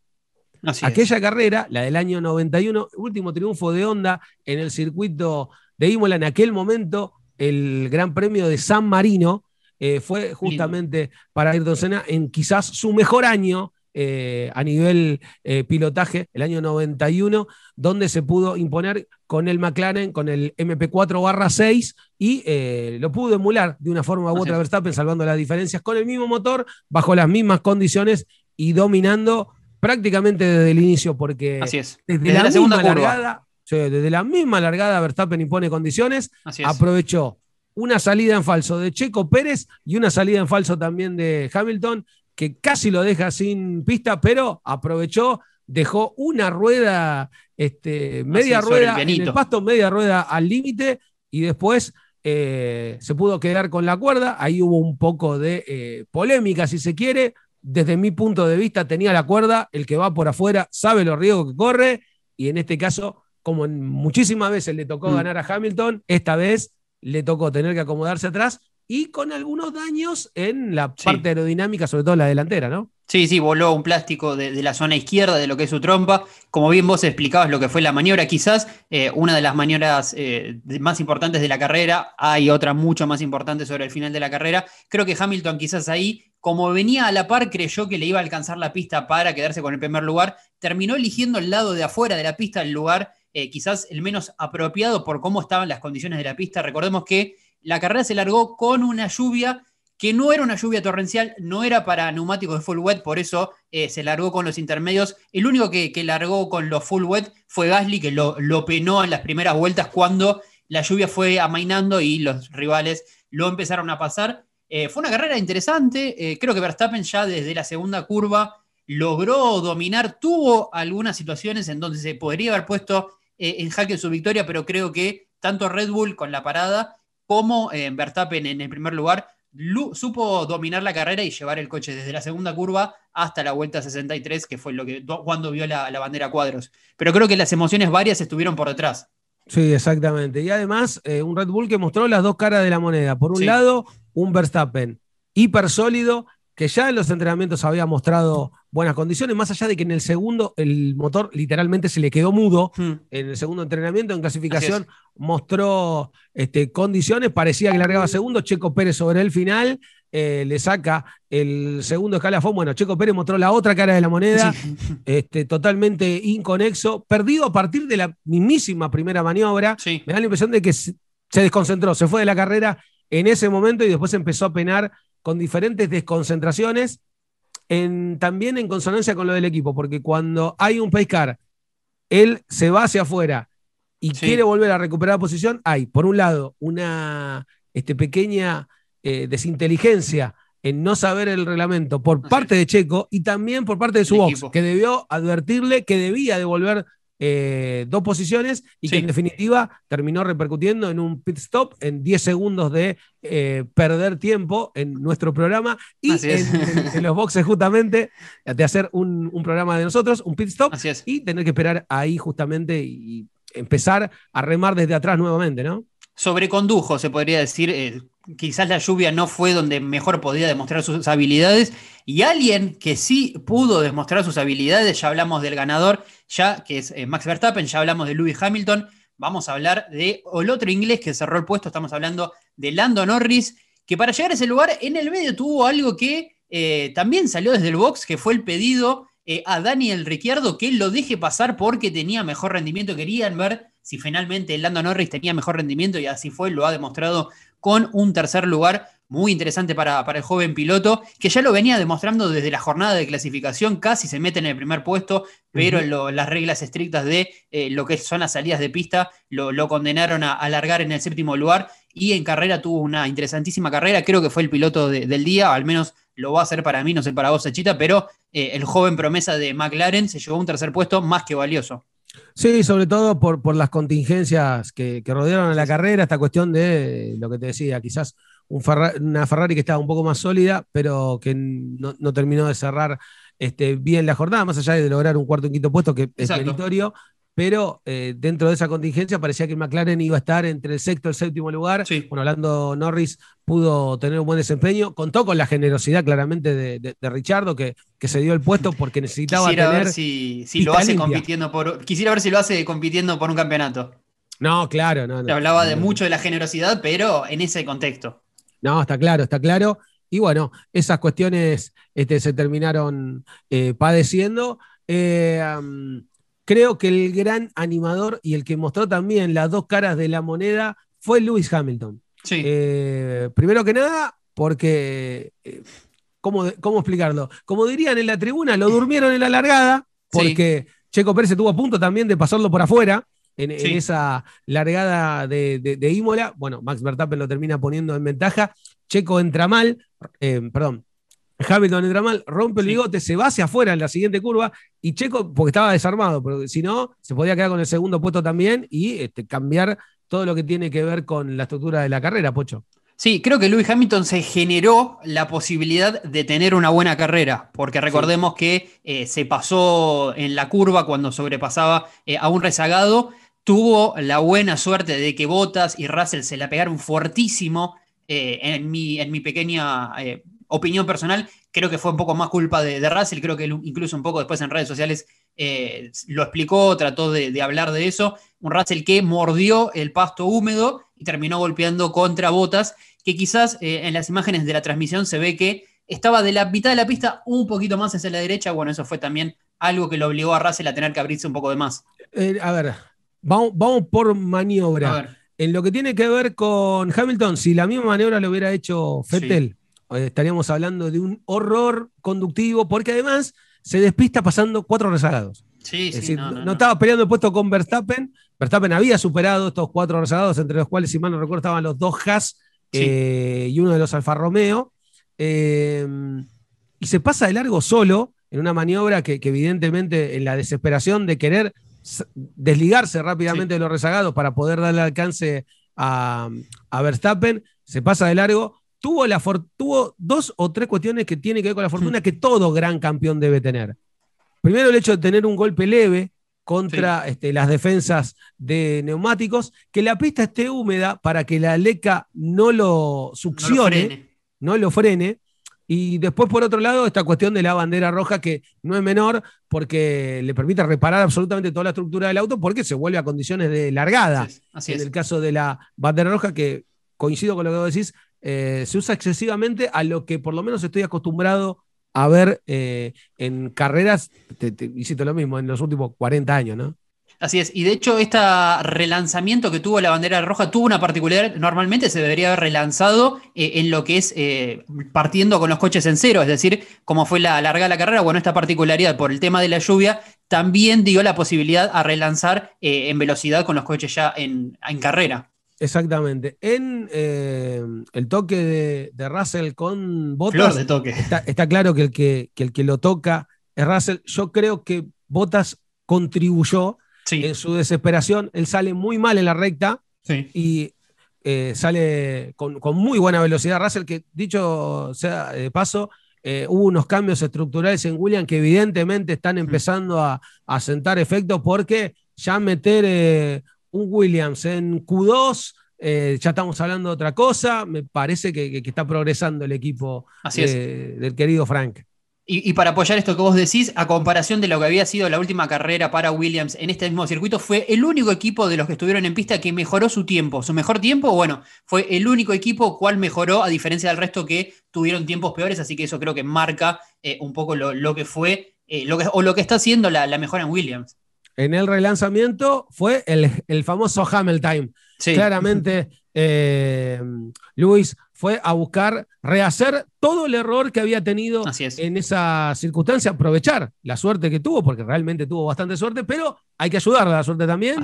Aquella carrera, la del año 91, último triunfo de Honda en el circuito de Imola, en aquel momento el Gran Premio de San Marino, eh, fue justamente para Ayrton Senna en quizás su mejor año eh, a nivel eh, pilotaje, el año 91, donde se pudo imponer con el McLaren, con el MP4 barra 6, y eh, lo pudo emular de una forma u otra Verstappen, salvando las diferencias con el mismo motor, bajo las mismas condiciones y dominando prácticamente desde el inicio, porque desde, la, misma largada, desde la misma largada Verstappen impone condiciones, aprovechó una salida en falso de Checo Pérez y una salida en falso también de Hamilton que casi lo deja sin pista, pero aprovechó, dejó una rueda, este, media rueda en el pasto, media rueda al límite y después eh, se pudo quedar con la cuerda. Ahí hubo un poco de eh, polémica, si se quiere. Desde mi punto de vista tenía la cuerda, el que va por afuera sabe los riesgos que corre y en este caso, como muchísimas veces le tocó mm. ganar a Hamilton, esta vez le tocó tener que acomodarse atrás y con algunos daños en la parte aerodinámica, sobre todo la delantera, ¿no? Sí, sí, voló un plástico de, la zona izquierda de lo que es su trompa. Como bien vos explicabas lo que fue la maniobra, quizás eh, una de las maniobras eh, más importantes de la carrera, hay otra mucho más importante sobre el final de la carrera. Creo que Hamilton quizás ahí, como venía a la par, creyó que le iba a alcanzar la pista para quedarse con el primer lugar. Terminó eligiendo el lado de afuera de la pista, el lugar eh, quizás el menos apropiado por cómo estaban las condiciones de la pista. Recordemos que la carrera se largó con una lluvia que no era una lluvia torrencial, no era para neumáticos de full wet, por eso eh, se largó con los intermedios. El único que, largó con los full wet fue Gasly, que lo, lo penó en las primeras vueltas cuando la lluvia fue amainando y los rivales lo empezaron a pasar. Eh, fue una carrera interesante, eh, creo que Verstappen ya desde la segunda curva logró dominar, tuvo algunas situaciones en donde se podría haber puesto en jaque su victoria, pero creo que tanto Red Bull con la parada cómo eh, Verstappen en el primer lugar supo dominar la carrera y llevar el coche desde la segunda curva hasta la vuelta 63, que fue lo que cuando vio la, bandera cuadros. Pero creo que las emociones varias estuvieron por detrás. Sí, exactamente. Y además, eh, un Red Bull que mostró las dos caras de la moneda. Por un lado, un Verstappen hiper sólido, que ya en los entrenamientos había mostrado buenas condiciones, más allá de que en el segundo el motor literalmente se le quedó mudo, hmm. en el segundo entrenamiento, en clasificación, mostró este, condiciones, parecía que largaba segundo, Checo Pérez sobre el final, eh, le saca el segundo escalafón, bueno, Checo Pérez mostró la otra cara de la moneda, este, totalmente inconexo, perdido a partir de la mismísima primera maniobra, me da la impresión de que se desconcentró, se fue de la carrera en ese momento y después empezó a penar con diferentes desconcentraciones, en, también en consonancia con lo del equipo, porque cuando hay un pescar, él se va hacia afuera y quiere volver a recuperar posición, hay, por un lado, una este, pequeña eh, desinteligencia en no saber el reglamento por parte de Checo y también por parte de su box, que debió advertirle que debía devolver eh, dos posiciones y que en definitiva terminó repercutiendo en un pit stop en 10 segundos de eh, perder tiempo en nuestro programa y en, los boxes justamente de hacer un, un programa de nosotros, un pit stop y tener que esperar ahí justamente y empezar a remar desde atrás nuevamente, ¿no? sobrecondujo, se podría decir. Eh, quizás la lluvia no fue donde mejor podía demostrar sus habilidades. Y alguien que sí pudo demostrar sus habilidades, ya hablamos del ganador, ya que es eh, Max Verstappen, ya hablamos de Louis Hamilton. Vamos a hablar de el otro inglés que cerró el puesto. Estamos hablando de Lando Norris, que para llegar a ese lugar en el medio tuvo algo que eh, también salió desde el box, que fue el pedido a Daniel Ricciardo que lo deje pasar porque tenía mejor rendimiento. Querían ver si finalmente Lando Norris tenía mejor rendimiento y así fue, lo ha demostrado con un tercer lugar muy interesante para, el joven piloto, que ya lo venía demostrando desde la jornada de clasificación, casi se mete en el primer puesto, pero las reglas estrictas de eh, lo que son las salidas de pista lo, condenaron a alargar en el séptimo lugar y en carrera tuvo una interesantísima carrera, creo que fue el piloto del día, al menos lo va a ser para mí, no sé para vos, Sachita, pero eh, el joven promesa de McLaren se llevó un tercer puesto más que valioso. Sí, sobre todo por, las contingencias que, rodearon a la carrera, esta cuestión de eh, lo que te decía, quizás una Ferrari que estaba un poco más sólida, pero que no, terminó de cerrar este, bien la jornada, más allá de lograr un cuarto y quinto puesto, que es territorio pero eh, dentro de esa contingencia parecía que McLaren iba a estar entre el sexto y el séptimo lugar. Sí. Bueno, hablando Norris pudo tener un buen desempeño, contó con la generosidad claramente de, Richardo, que, se dio el puesto porque necesitaba quisiera tener ver si, lo hace compitiendo por, quisiera ver si lo hace compitiendo por un campeonato. No, claro, no. hablaba de mucho de la generosidad, pero en ese contexto. No, está claro, está claro. Y bueno, esas cuestiones este, se terminaron eh, padeciendo. Eh, creo que el gran animador y el que mostró también las dos caras de la moneda fue Lewis Hamilton. Eh, primero que nada, porque, eh, ¿cómo, explicarlo? Como dirían en la tribuna, lo durmieron en la largada, porque Checo Pérez tuvo a punto también de pasarlo por afuera. En, esa largada de, de, Imola, bueno, Max Verstappen lo termina poniendo en ventaja, Checo entra mal, eh, perdón, Hamilton entra mal, rompe el bigote, se va hacia afuera en la siguiente curva y Checo, porque estaba desarmado, pero si no, se podía quedar con el segundo puesto también y este, cambiar todo lo que tiene que ver con la estructura de la carrera, Pocho. Sí, creo que Lewis Hamilton se generó la posibilidad de tener una buena carrera, porque recordemos que eh, se pasó en la curva cuando sobrepasaba eh, a un rezagado, tuvo la buena suerte de que Bottas y Russell se la pegaron fuertísimo eh, en, mi, en mi pequeña opinión personal, creo que fue un poco más culpa de, Russell, creo que incluso un poco después en redes sociales eh, lo explicó, trató de, hablar de eso, un Russell que mordió el pasto húmedo y terminó golpeando contra botas, que quizás eh, en las imágenes de la transmisión se ve que estaba de la mitad de la pista un poquito más hacia la derecha, bueno, eso fue también algo que lo obligó a Russell a tener que abrirse un poco de más. Eh, a ver, vamos, vamos por maniobra. En lo que tiene que ver con Hamilton, si la misma maniobra lo hubiera hecho Fettel, eh, estaríamos hablando de un horror conductivo, porque además se despista pasando cuatro rezagados. Sí, sí, no, estaba peleando el puesto con Verstappen. Verstappen había superado estos cuatro rezagados, entre los cuales, si mal no recuerdo, estaban los dos Haas eh, y uno de los Alfa Romeo. Eh, y se pasa de largo solo en una maniobra que, evidentemente, en la desesperación de querer desligarse rápidamente de los rezagados para poder darle alcance a, a Verstappen, se pasa de largo tuvo, la tuvo dos o tres cuestiones que tienen que ver con la mm. fortuna que todo gran campeón debe tener. Primero el hecho de tener un golpe leve contra este, las defensas de neumáticos, que la pista esté húmeda para que la leca no lo succione, no lo frene. y después, por otro lado, esta cuestión de la bandera roja, que no es menor, porque le permite reparar absolutamente toda la estructura del auto, porque se vuelve a condiciones de largada. en el caso de la bandera roja, que coincido con lo que vos decís, eh, se usa excesivamente a lo que por lo menos estoy acostumbrado a ver eh, en carreras, te, hiciste lo mismo, en los últimos 40 años, ¿no? Así es, y de hecho este relanzamiento que tuvo la bandera roja tuvo una particularidad, normalmente se debería haber relanzado eh, en lo que es partiendo con los coches en cero, es decir, como fue la larga de la carrera, bueno, esta particularidad por el tema de la lluvia también dio la posibilidad a relanzar en velocidad con los coches ya en carrera. Exactamente. En eh, el toque de, Russell con Bottas, de toque. Está, claro que el que, el que lo toca es Russell. Yo creo que Botas contribuyó en su desesperación. Él sale muy mal en la recta y eh, sale con, muy buena velocidad. Russell, que dicho sea de eh, paso, hubo unos cambios estructurales en William que evidentemente están empezando a, sentar efecto porque ya meter un Williams en Q2, eh, ya estamos hablando de otra cosa, me parece que, está progresando el equipo eh, del querido Frank. Y, para apoyar esto que vos decís, a comparación de lo que había sido la última carrera para Williams en este mismo circuito, fue el único equipo de los que estuvieron en pista que mejoró su tiempo. Su mejor tiempo, bueno, fue el único equipo cual mejoró, a diferencia del resto que tuvieron tiempos peores, así que eso creo que marca eh, un poco lo, que fue o lo que está haciendo la, la mejora en Williams en el relanzamiento fue el, famoso Hamel Time. Claramente, eh, Luis fue a buscar rehacer todo el error que había tenido en esa circunstancia, aprovechar la suerte que tuvo, porque realmente tuvo bastante suerte, pero hay que ayudarle a la suerte también.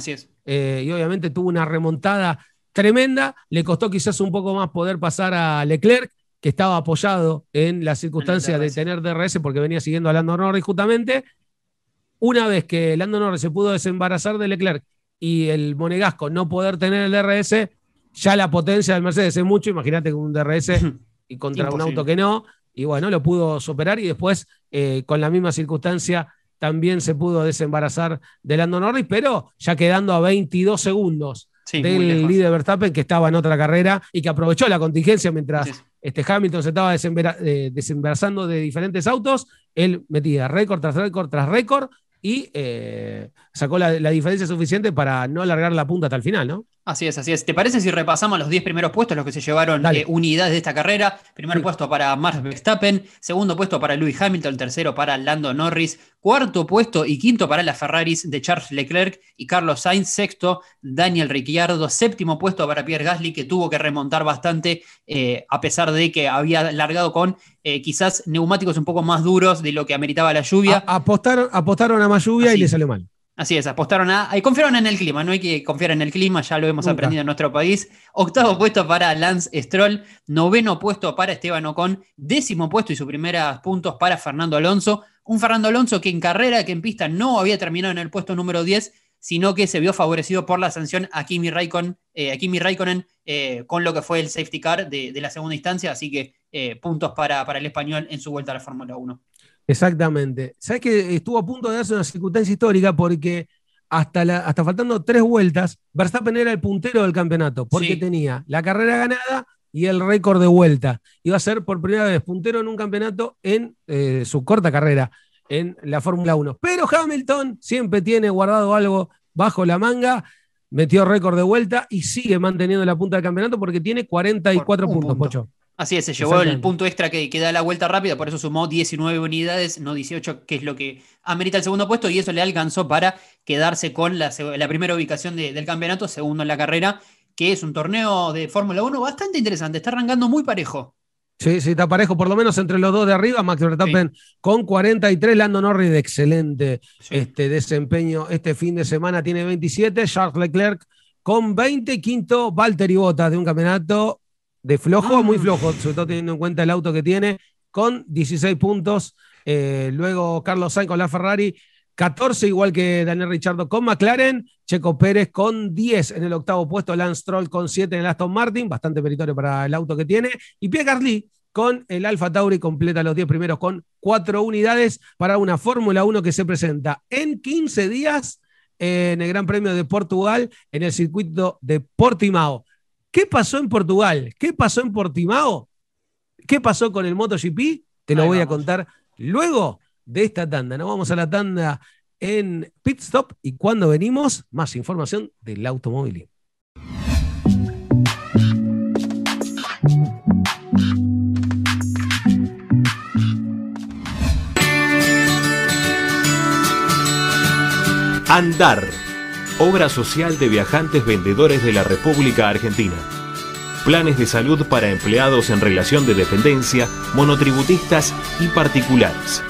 Eh, y obviamente tuvo una remontada tremenda, le costó quizás un poco más poder pasar a Leclerc, que estaba apoyado en la circunstancia de tener DRS porque venía siguiendo a Lando Norris justamente, una vez que Lando Norris se pudo desembarazar de Leclerc y el monegasco no poder tener el DRS, ya la potencia del Mercedes es mucho, imagínate con un DRS y contra un auto que no, y bueno, lo pudo superar y después eh, con la misma circunstancia también se pudo desembarazar de Lando Norris, pero ya quedando a 22 segundos del líder Verstappen, que estaba en otra carrera y que aprovechó la contingencia mientras este Hamilton se estaba eh, desembarazando de diferentes autos, él metía récord tras récord tras récord y eh, sacó la, la diferencia suficiente para no alargar la punta hasta el final, ¿no? Así es, así es. ¿Te parece si repasamos los 10 primeros puestos, los que se llevaron eh, unidades de esta carrera? Primer puesto para Max Verstappen, segundo puesto para Louis Hamilton, tercero para Lando Norris, cuarto puesto y quinto para las Ferraris de Charles Leclerc y Carlos Sainz, sexto Daniel Ricciardo, séptimo puesto para Pierre Gasly, que tuvo que remontar bastante eh, a pesar de que había largado con eh, quizás neumáticos un poco más duros de lo que ameritaba la lluvia. apostaron, apostaron a más lluvia y le salió mal. Así es, apostaron a. Eh, confiaron en el clima, no hay que confiar en el clima, ya lo hemos aprendido en nuestro país. Octavo puesto para Lance Stroll, noveno puesto para Esteban Ocon, décimo puesto y sus primeros puntos para Fernando Alonso. Un Fernando Alonso que en carrera, que en pista no había terminado en el puesto número 10, sino que se vio favorecido por la sanción a Kimi Raikkonen, eh, eh, con lo que fue el safety car de, la segunda instancia. Así que puntos para, para el español en su vuelta a la Fórmula 1. Exactamente. Sabes que estuvo a punto de darse una circunstancia histórica porque hasta, la, hasta faltando tres vueltas, Verstappen era el puntero del campeonato porque tenía la carrera ganada y el récord de vuelta. Iba a ser por primera vez puntero en un campeonato en eh, su corta carrera en la Fórmula 1. Pero Hamilton siempre tiene guardado algo bajo la manga, metió récord de vuelta y sigue manteniendo la punta del campeonato porque tiene 44 puntos, Pocho. Así es, se llevó el punto extra que, que, da la vuelta rápida, por eso sumó 19 unidades, no 18, que es lo que amerita el segundo puesto, y eso le alcanzó para quedarse con la, primera ubicación del campeonato, segundo en la carrera, que es un torneo de Fórmula 1 bastante interesante, está arrancando muy parejo. Sí, sí, está parejo, por lo menos entre los dos de arriba, Max Verstappen con 43, Lando Norris de excelente este desempeño este fin de semana, tiene 27, Charles Leclerc con 20, quinto Valtteri Bottas de un campeonato de flojo, muy mm. flojo, sobre todo teniendo en cuenta el auto que tiene, con 16 puntos. Eh, luego Carlos Sainz con la Ferrari, 14 igual que Daniel Ricciardo con McLaren, Checo Pérez con 10 en el octavo puesto, Lance Stroll con 7 en el Aston Martin, bastante meritorio para el auto que tiene, y Pierre Carly con el Alfa Tauri completa los 10 primeros con 4 unidades para una Fórmula 1 que se presenta en 15 días eh, en el Gran Premio de Portugal en el circuito de Portimao. ¿Qué pasó en Portugal? ¿Qué pasó en Portimao? ¿Qué pasó con el MotoGP? Te lo voy a contar luego de esta tanda. Nos vamos a la tanda en Pit Stop y cuando venimos, más información del automóvil. Andar obra social de viajantes vendedores de la República Argentina. Planes de salud para empleados en relación de dependencia, monotributistas y particulares.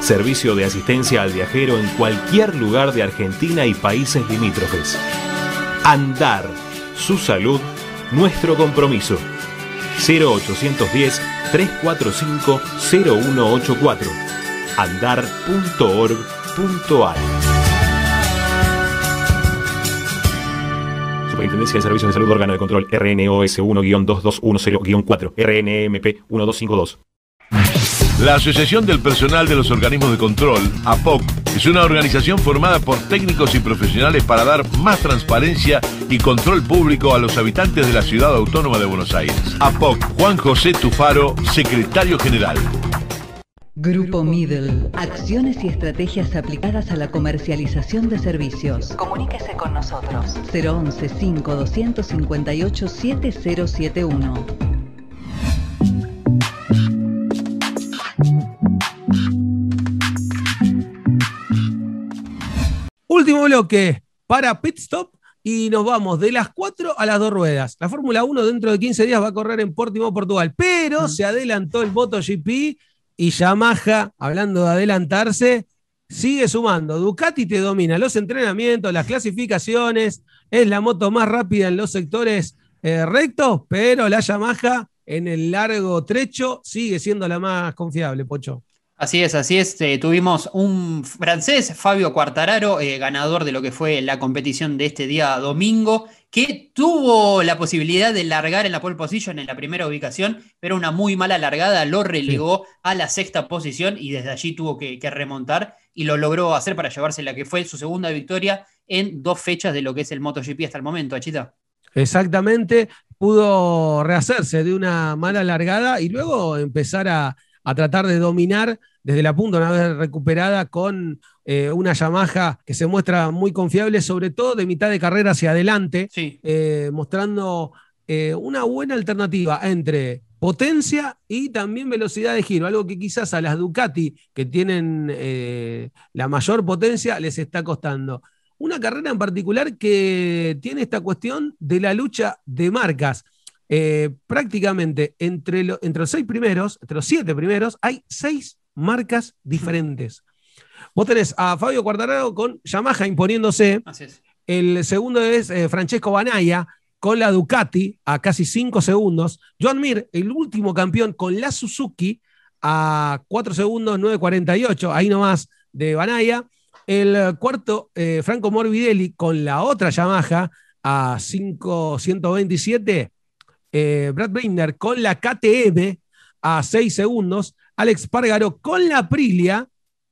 Servicio de asistencia al viajero en cualquier lugar de Argentina y países limítrofes. Andar, su salud, nuestro compromiso. 0810-345-0184 andar.org.ar Intendencia de Servicios de Salud Organo de Control RNOS 1-2210-4 RNMP 1252. La Asociación del Personal de los Organismos de Control, APOC, es una organización formada por técnicos y profesionales para dar más transparencia y control público a los habitantes de la Ciudad Autónoma de Buenos Aires. APOC, Juan José Tufaro, secretario general. Grupo Middle. Acciones y estrategias aplicadas a la comercialización de servicios. Comuníquese con nosotros. 011 5258 7071. Último bloque para Pit Stop y nos vamos de las 4 a las 2 ruedas. La Fórmula 1 dentro de 15 días va a correr en Portimo, Portugal, pero mm. se adelantó el GP y Yamaha, hablando de adelantarse, sigue sumando. Ducati te domina los entrenamientos, las clasificaciones, es la moto más rápida en los sectores eh, rectos, pero la Yamaha en el largo trecho sigue siendo la más confiable, Pocho. Así es, así es. Eh, tuvimos un francés, Fabio Quartararo, eh, ganador de lo que fue la competición de este día domingo, que tuvo la posibilidad de largar en la pole position en la primera ubicación, pero una muy mala largada lo relegó a la sexta posición y desde allí tuvo que, remontar y lo logró hacer para llevarse la que fue su segunda victoria en dos fechas de lo que es el MotoGP hasta el momento, Achita. Exactamente, pudo rehacerse de una mala largada y luego empezar a tratar de dominar desde la punta, una vez recuperada con eh, una Yamaha que se muestra muy confiable, sobre todo de mitad de carrera hacia adelante, eh, mostrando eh, una buena alternativa entre potencia y también velocidad de giro, algo que quizás a las Ducati, que tienen la mayor potencia, les está costando. Una carrera en particular que tiene esta cuestión de la lucha de marcas. prácticamente entre, entre los seis primeros, entre los siete primeros, hay seis marcas diferentes. Vos tenés a Fabio Cuartararo con Yamaha imponiéndose. El segundo es eh, Francesco Banaya con la Ducati a casi 5 segundos. Joan Mir, el último campeón con la Suzuki a 4 segundos 9.48, ahí nomás de Banaya. El cuarto, eh, Franco Morbidelli con la otra Yamaha a 5.127. Eh, Brad Binder con la KTM a 6 segundos. Alex Párgaro con la Prilia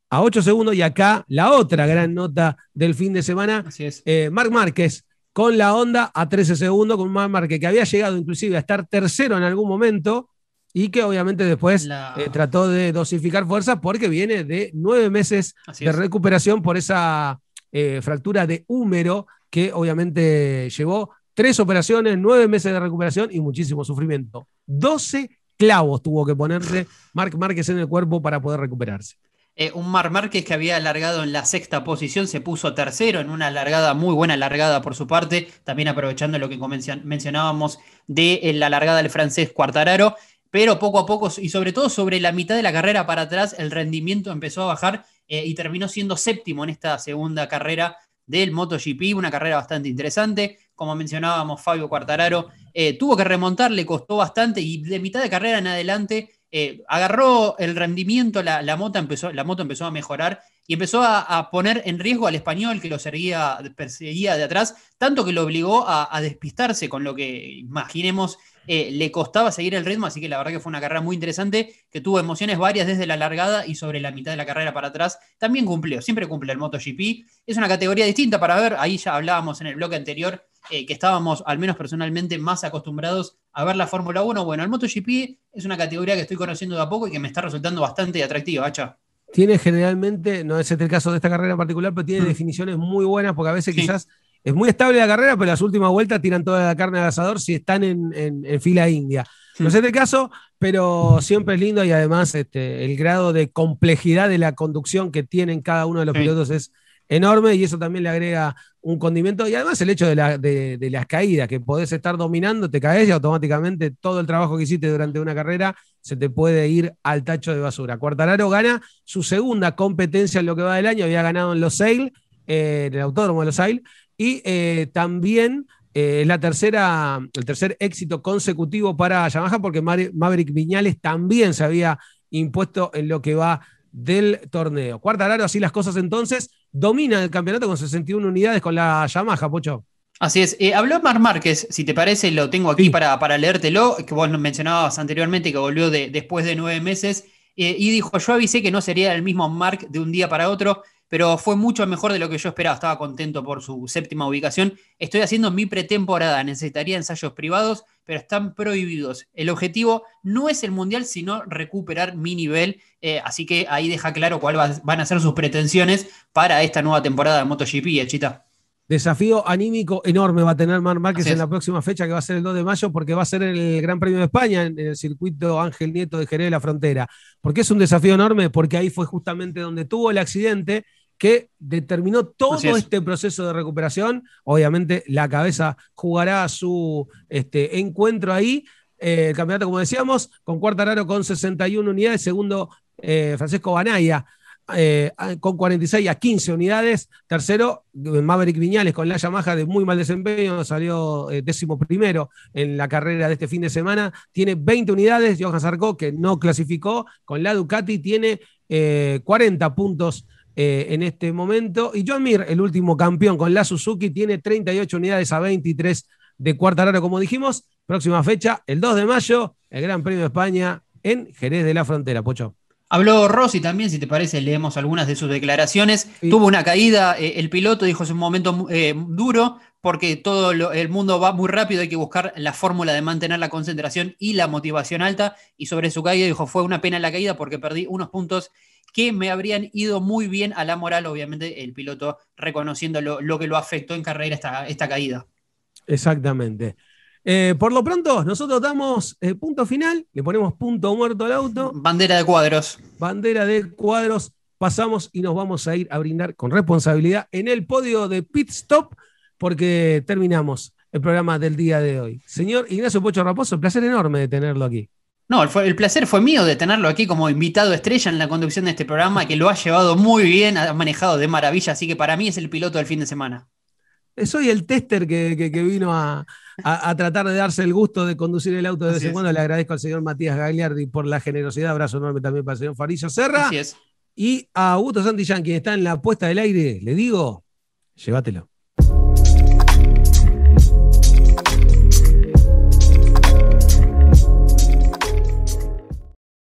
a 8 segundos. Y acá la otra gran nota del fin de semana. Así es. Eh, Marc Márquez con la onda a 13 segundos, con Marc Márquez que había llegado inclusive a estar tercero en algún momento y que obviamente después eh, trató de dosificar fuerza porque viene de nueve meses de recuperación por esa eh, fractura de húmero que obviamente llevó tres operaciones, nueve meses de recuperación y muchísimo sufrimiento. 12 clavos tuvo que ponerse Marc Márquez en el cuerpo para poder recuperarse. Eh, un Marc Márquez que había alargado en la sexta posición, se puso tercero en una alargada muy buena alargada por su parte, también aprovechando lo que mencionábamos de eh, la alargada del francés Cuartararo, pero poco a poco y sobre todo sobre la mitad de la carrera para atrás, el rendimiento empezó a bajar eh, y terminó siendo séptimo en esta segunda carrera del MotoGP, una carrera bastante interesante. Como mencionábamos, Fabio Cuartararo eh, tuvo que remontar, le costó bastante y de mitad de carrera en adelante eh, agarró el rendimiento, la, moto empezó, la moto empezó a mejorar y empezó a, poner en riesgo al español que lo seguía, perseguía de atrás, tanto que lo obligó a, despistarse con lo que, imaginemos, eh, le costaba seguir el ritmo, así que la verdad que fue una carrera muy interesante, que tuvo emociones varias desde la largada y sobre la mitad de la carrera para atrás. También cumplió, siempre cumple el MotoGP. Es una categoría distinta para ver, ahí ya hablábamos en el bloque anterior eh, que estábamos, al menos personalmente, más acostumbrados a ver la Fórmula 1. Bueno, el MotoGP es una categoría que estoy conociendo de a poco y que me está resultando bastante atractiva, Hacha tiene generalmente, no es este el caso de esta carrera en particular, pero tiene mm. definiciones muy buenas, porque a veces quizás es muy estable la carrera, pero las últimas vueltas tiran toda la carne al asador si están en, fila india. No es este el caso, pero siempre es lindo y además este, el grado de complejidad de la conducción que tienen cada uno de los pilotos es enorme y eso también le agrega un condimento. Y además el hecho de, de, las caídas, que podés estar dominando, te caes y automáticamente todo el trabajo que hiciste durante una carrera se te puede ir al tacho de basura. Cuartararo gana su segunda competencia en lo que va del año, había ganado en los Sail, eh, en el Autódromo de los Sail, y eh, también eh, la tercera, el tercer éxito consecutivo para Yamaha, porque Maverick Viñales también se había impuesto en lo que va del torneo. Cuartararo, así las cosas entonces, domina el campeonato con 61 unidades con la Yamaha, Pocho. Así es. Eh, habló Mar Márquez, si te parece, lo tengo aquí para, leértelo, que vos mencionabas anteriormente que volvió de, después de nueve meses, eh, y dijo, yo avisé que no sería el mismo Marc de un día para otro, pero fue mucho mejor de lo que yo esperaba. Estaba contento por su séptima ubicación. Estoy haciendo mi pretemporada, necesitaría ensayos privados, pero están prohibidos. El objetivo no es el Mundial, sino recuperar mi nivel. Eh, así que ahí deja claro cuáles van a ser sus pretensiones para esta nueva temporada de MotoGP, Chita. Desafío anímico enorme va a tener Mar Márquez en la próxima fecha, que va a ser el 2 de mayo, porque va a ser el Gran Premio de España en, el circuito Ángel Nieto de Jerez de la Frontera. ¿Por qué es un desafío enorme? Porque ahí fue justamente donde tuvo el accidente que determinó todo este proceso de recuperación. Obviamente la cabeza jugará su este, encuentro ahí. Eh, el campeonato, como decíamos, con Cuarta Raro con 61 unidades, segundo eh, Francisco Banaya eh, con 46 a 15 unidades. Tercero, Maverick Viñales con la Yamaha de muy mal desempeño, salió décimo primero en la carrera de este fin de semana. Tiene 20 unidades. Johan Sarko, que no clasificó, con la Ducati tiene 40 puntos eh, en este momento. Y John Mir, el último campeón con la Suzuki, tiene 38 unidades a 23 de cuarta rara, como dijimos. Próxima fecha, el 2 de mayo, el Gran Premio de España en Jerez de la Frontera, Pocho. Habló Rossi también, si te parece, leemos algunas de sus declaraciones. Tuvo una caída, eh, el piloto dijo es un momento eh, duro porque todo el mundo va muy rápido, hay que buscar la fórmula de mantener la concentración y la motivación alta. Y sobre su caída dijo fue una pena la caída porque perdí unos puntos que me habrían ido muy bien a la moral, obviamente el piloto reconociendo lo, que lo afectó en carrera esta, esta caída. Exactamente. Eh, por lo pronto, nosotros damos eh, punto final, le ponemos punto muerto al auto. Bandera de cuadros. Bandera de cuadros. Pasamos y nos vamos a ir a brindar con responsabilidad en el podio de Pit Stop, porque terminamos el programa del día de hoy. Señor Ignacio Pocho Raposo, placer enorme de tenerlo aquí. No, el, placer fue mío de tenerlo aquí como invitado estrella en la conducción de este programa, que lo ha llevado muy bien, ha manejado de maravilla, así que para mí es el piloto del fin de semana. Eh, soy el tester que, vino a, tratar de darse el gusto de conducir el auto de ese Le agradezco al señor Matías Gagliardi por la generosidad. Abrazo enorme también para el señor Farillo Serra. Así Y a Augusto Santillán, quien está en la puesta del aire, le digo, llévatelo.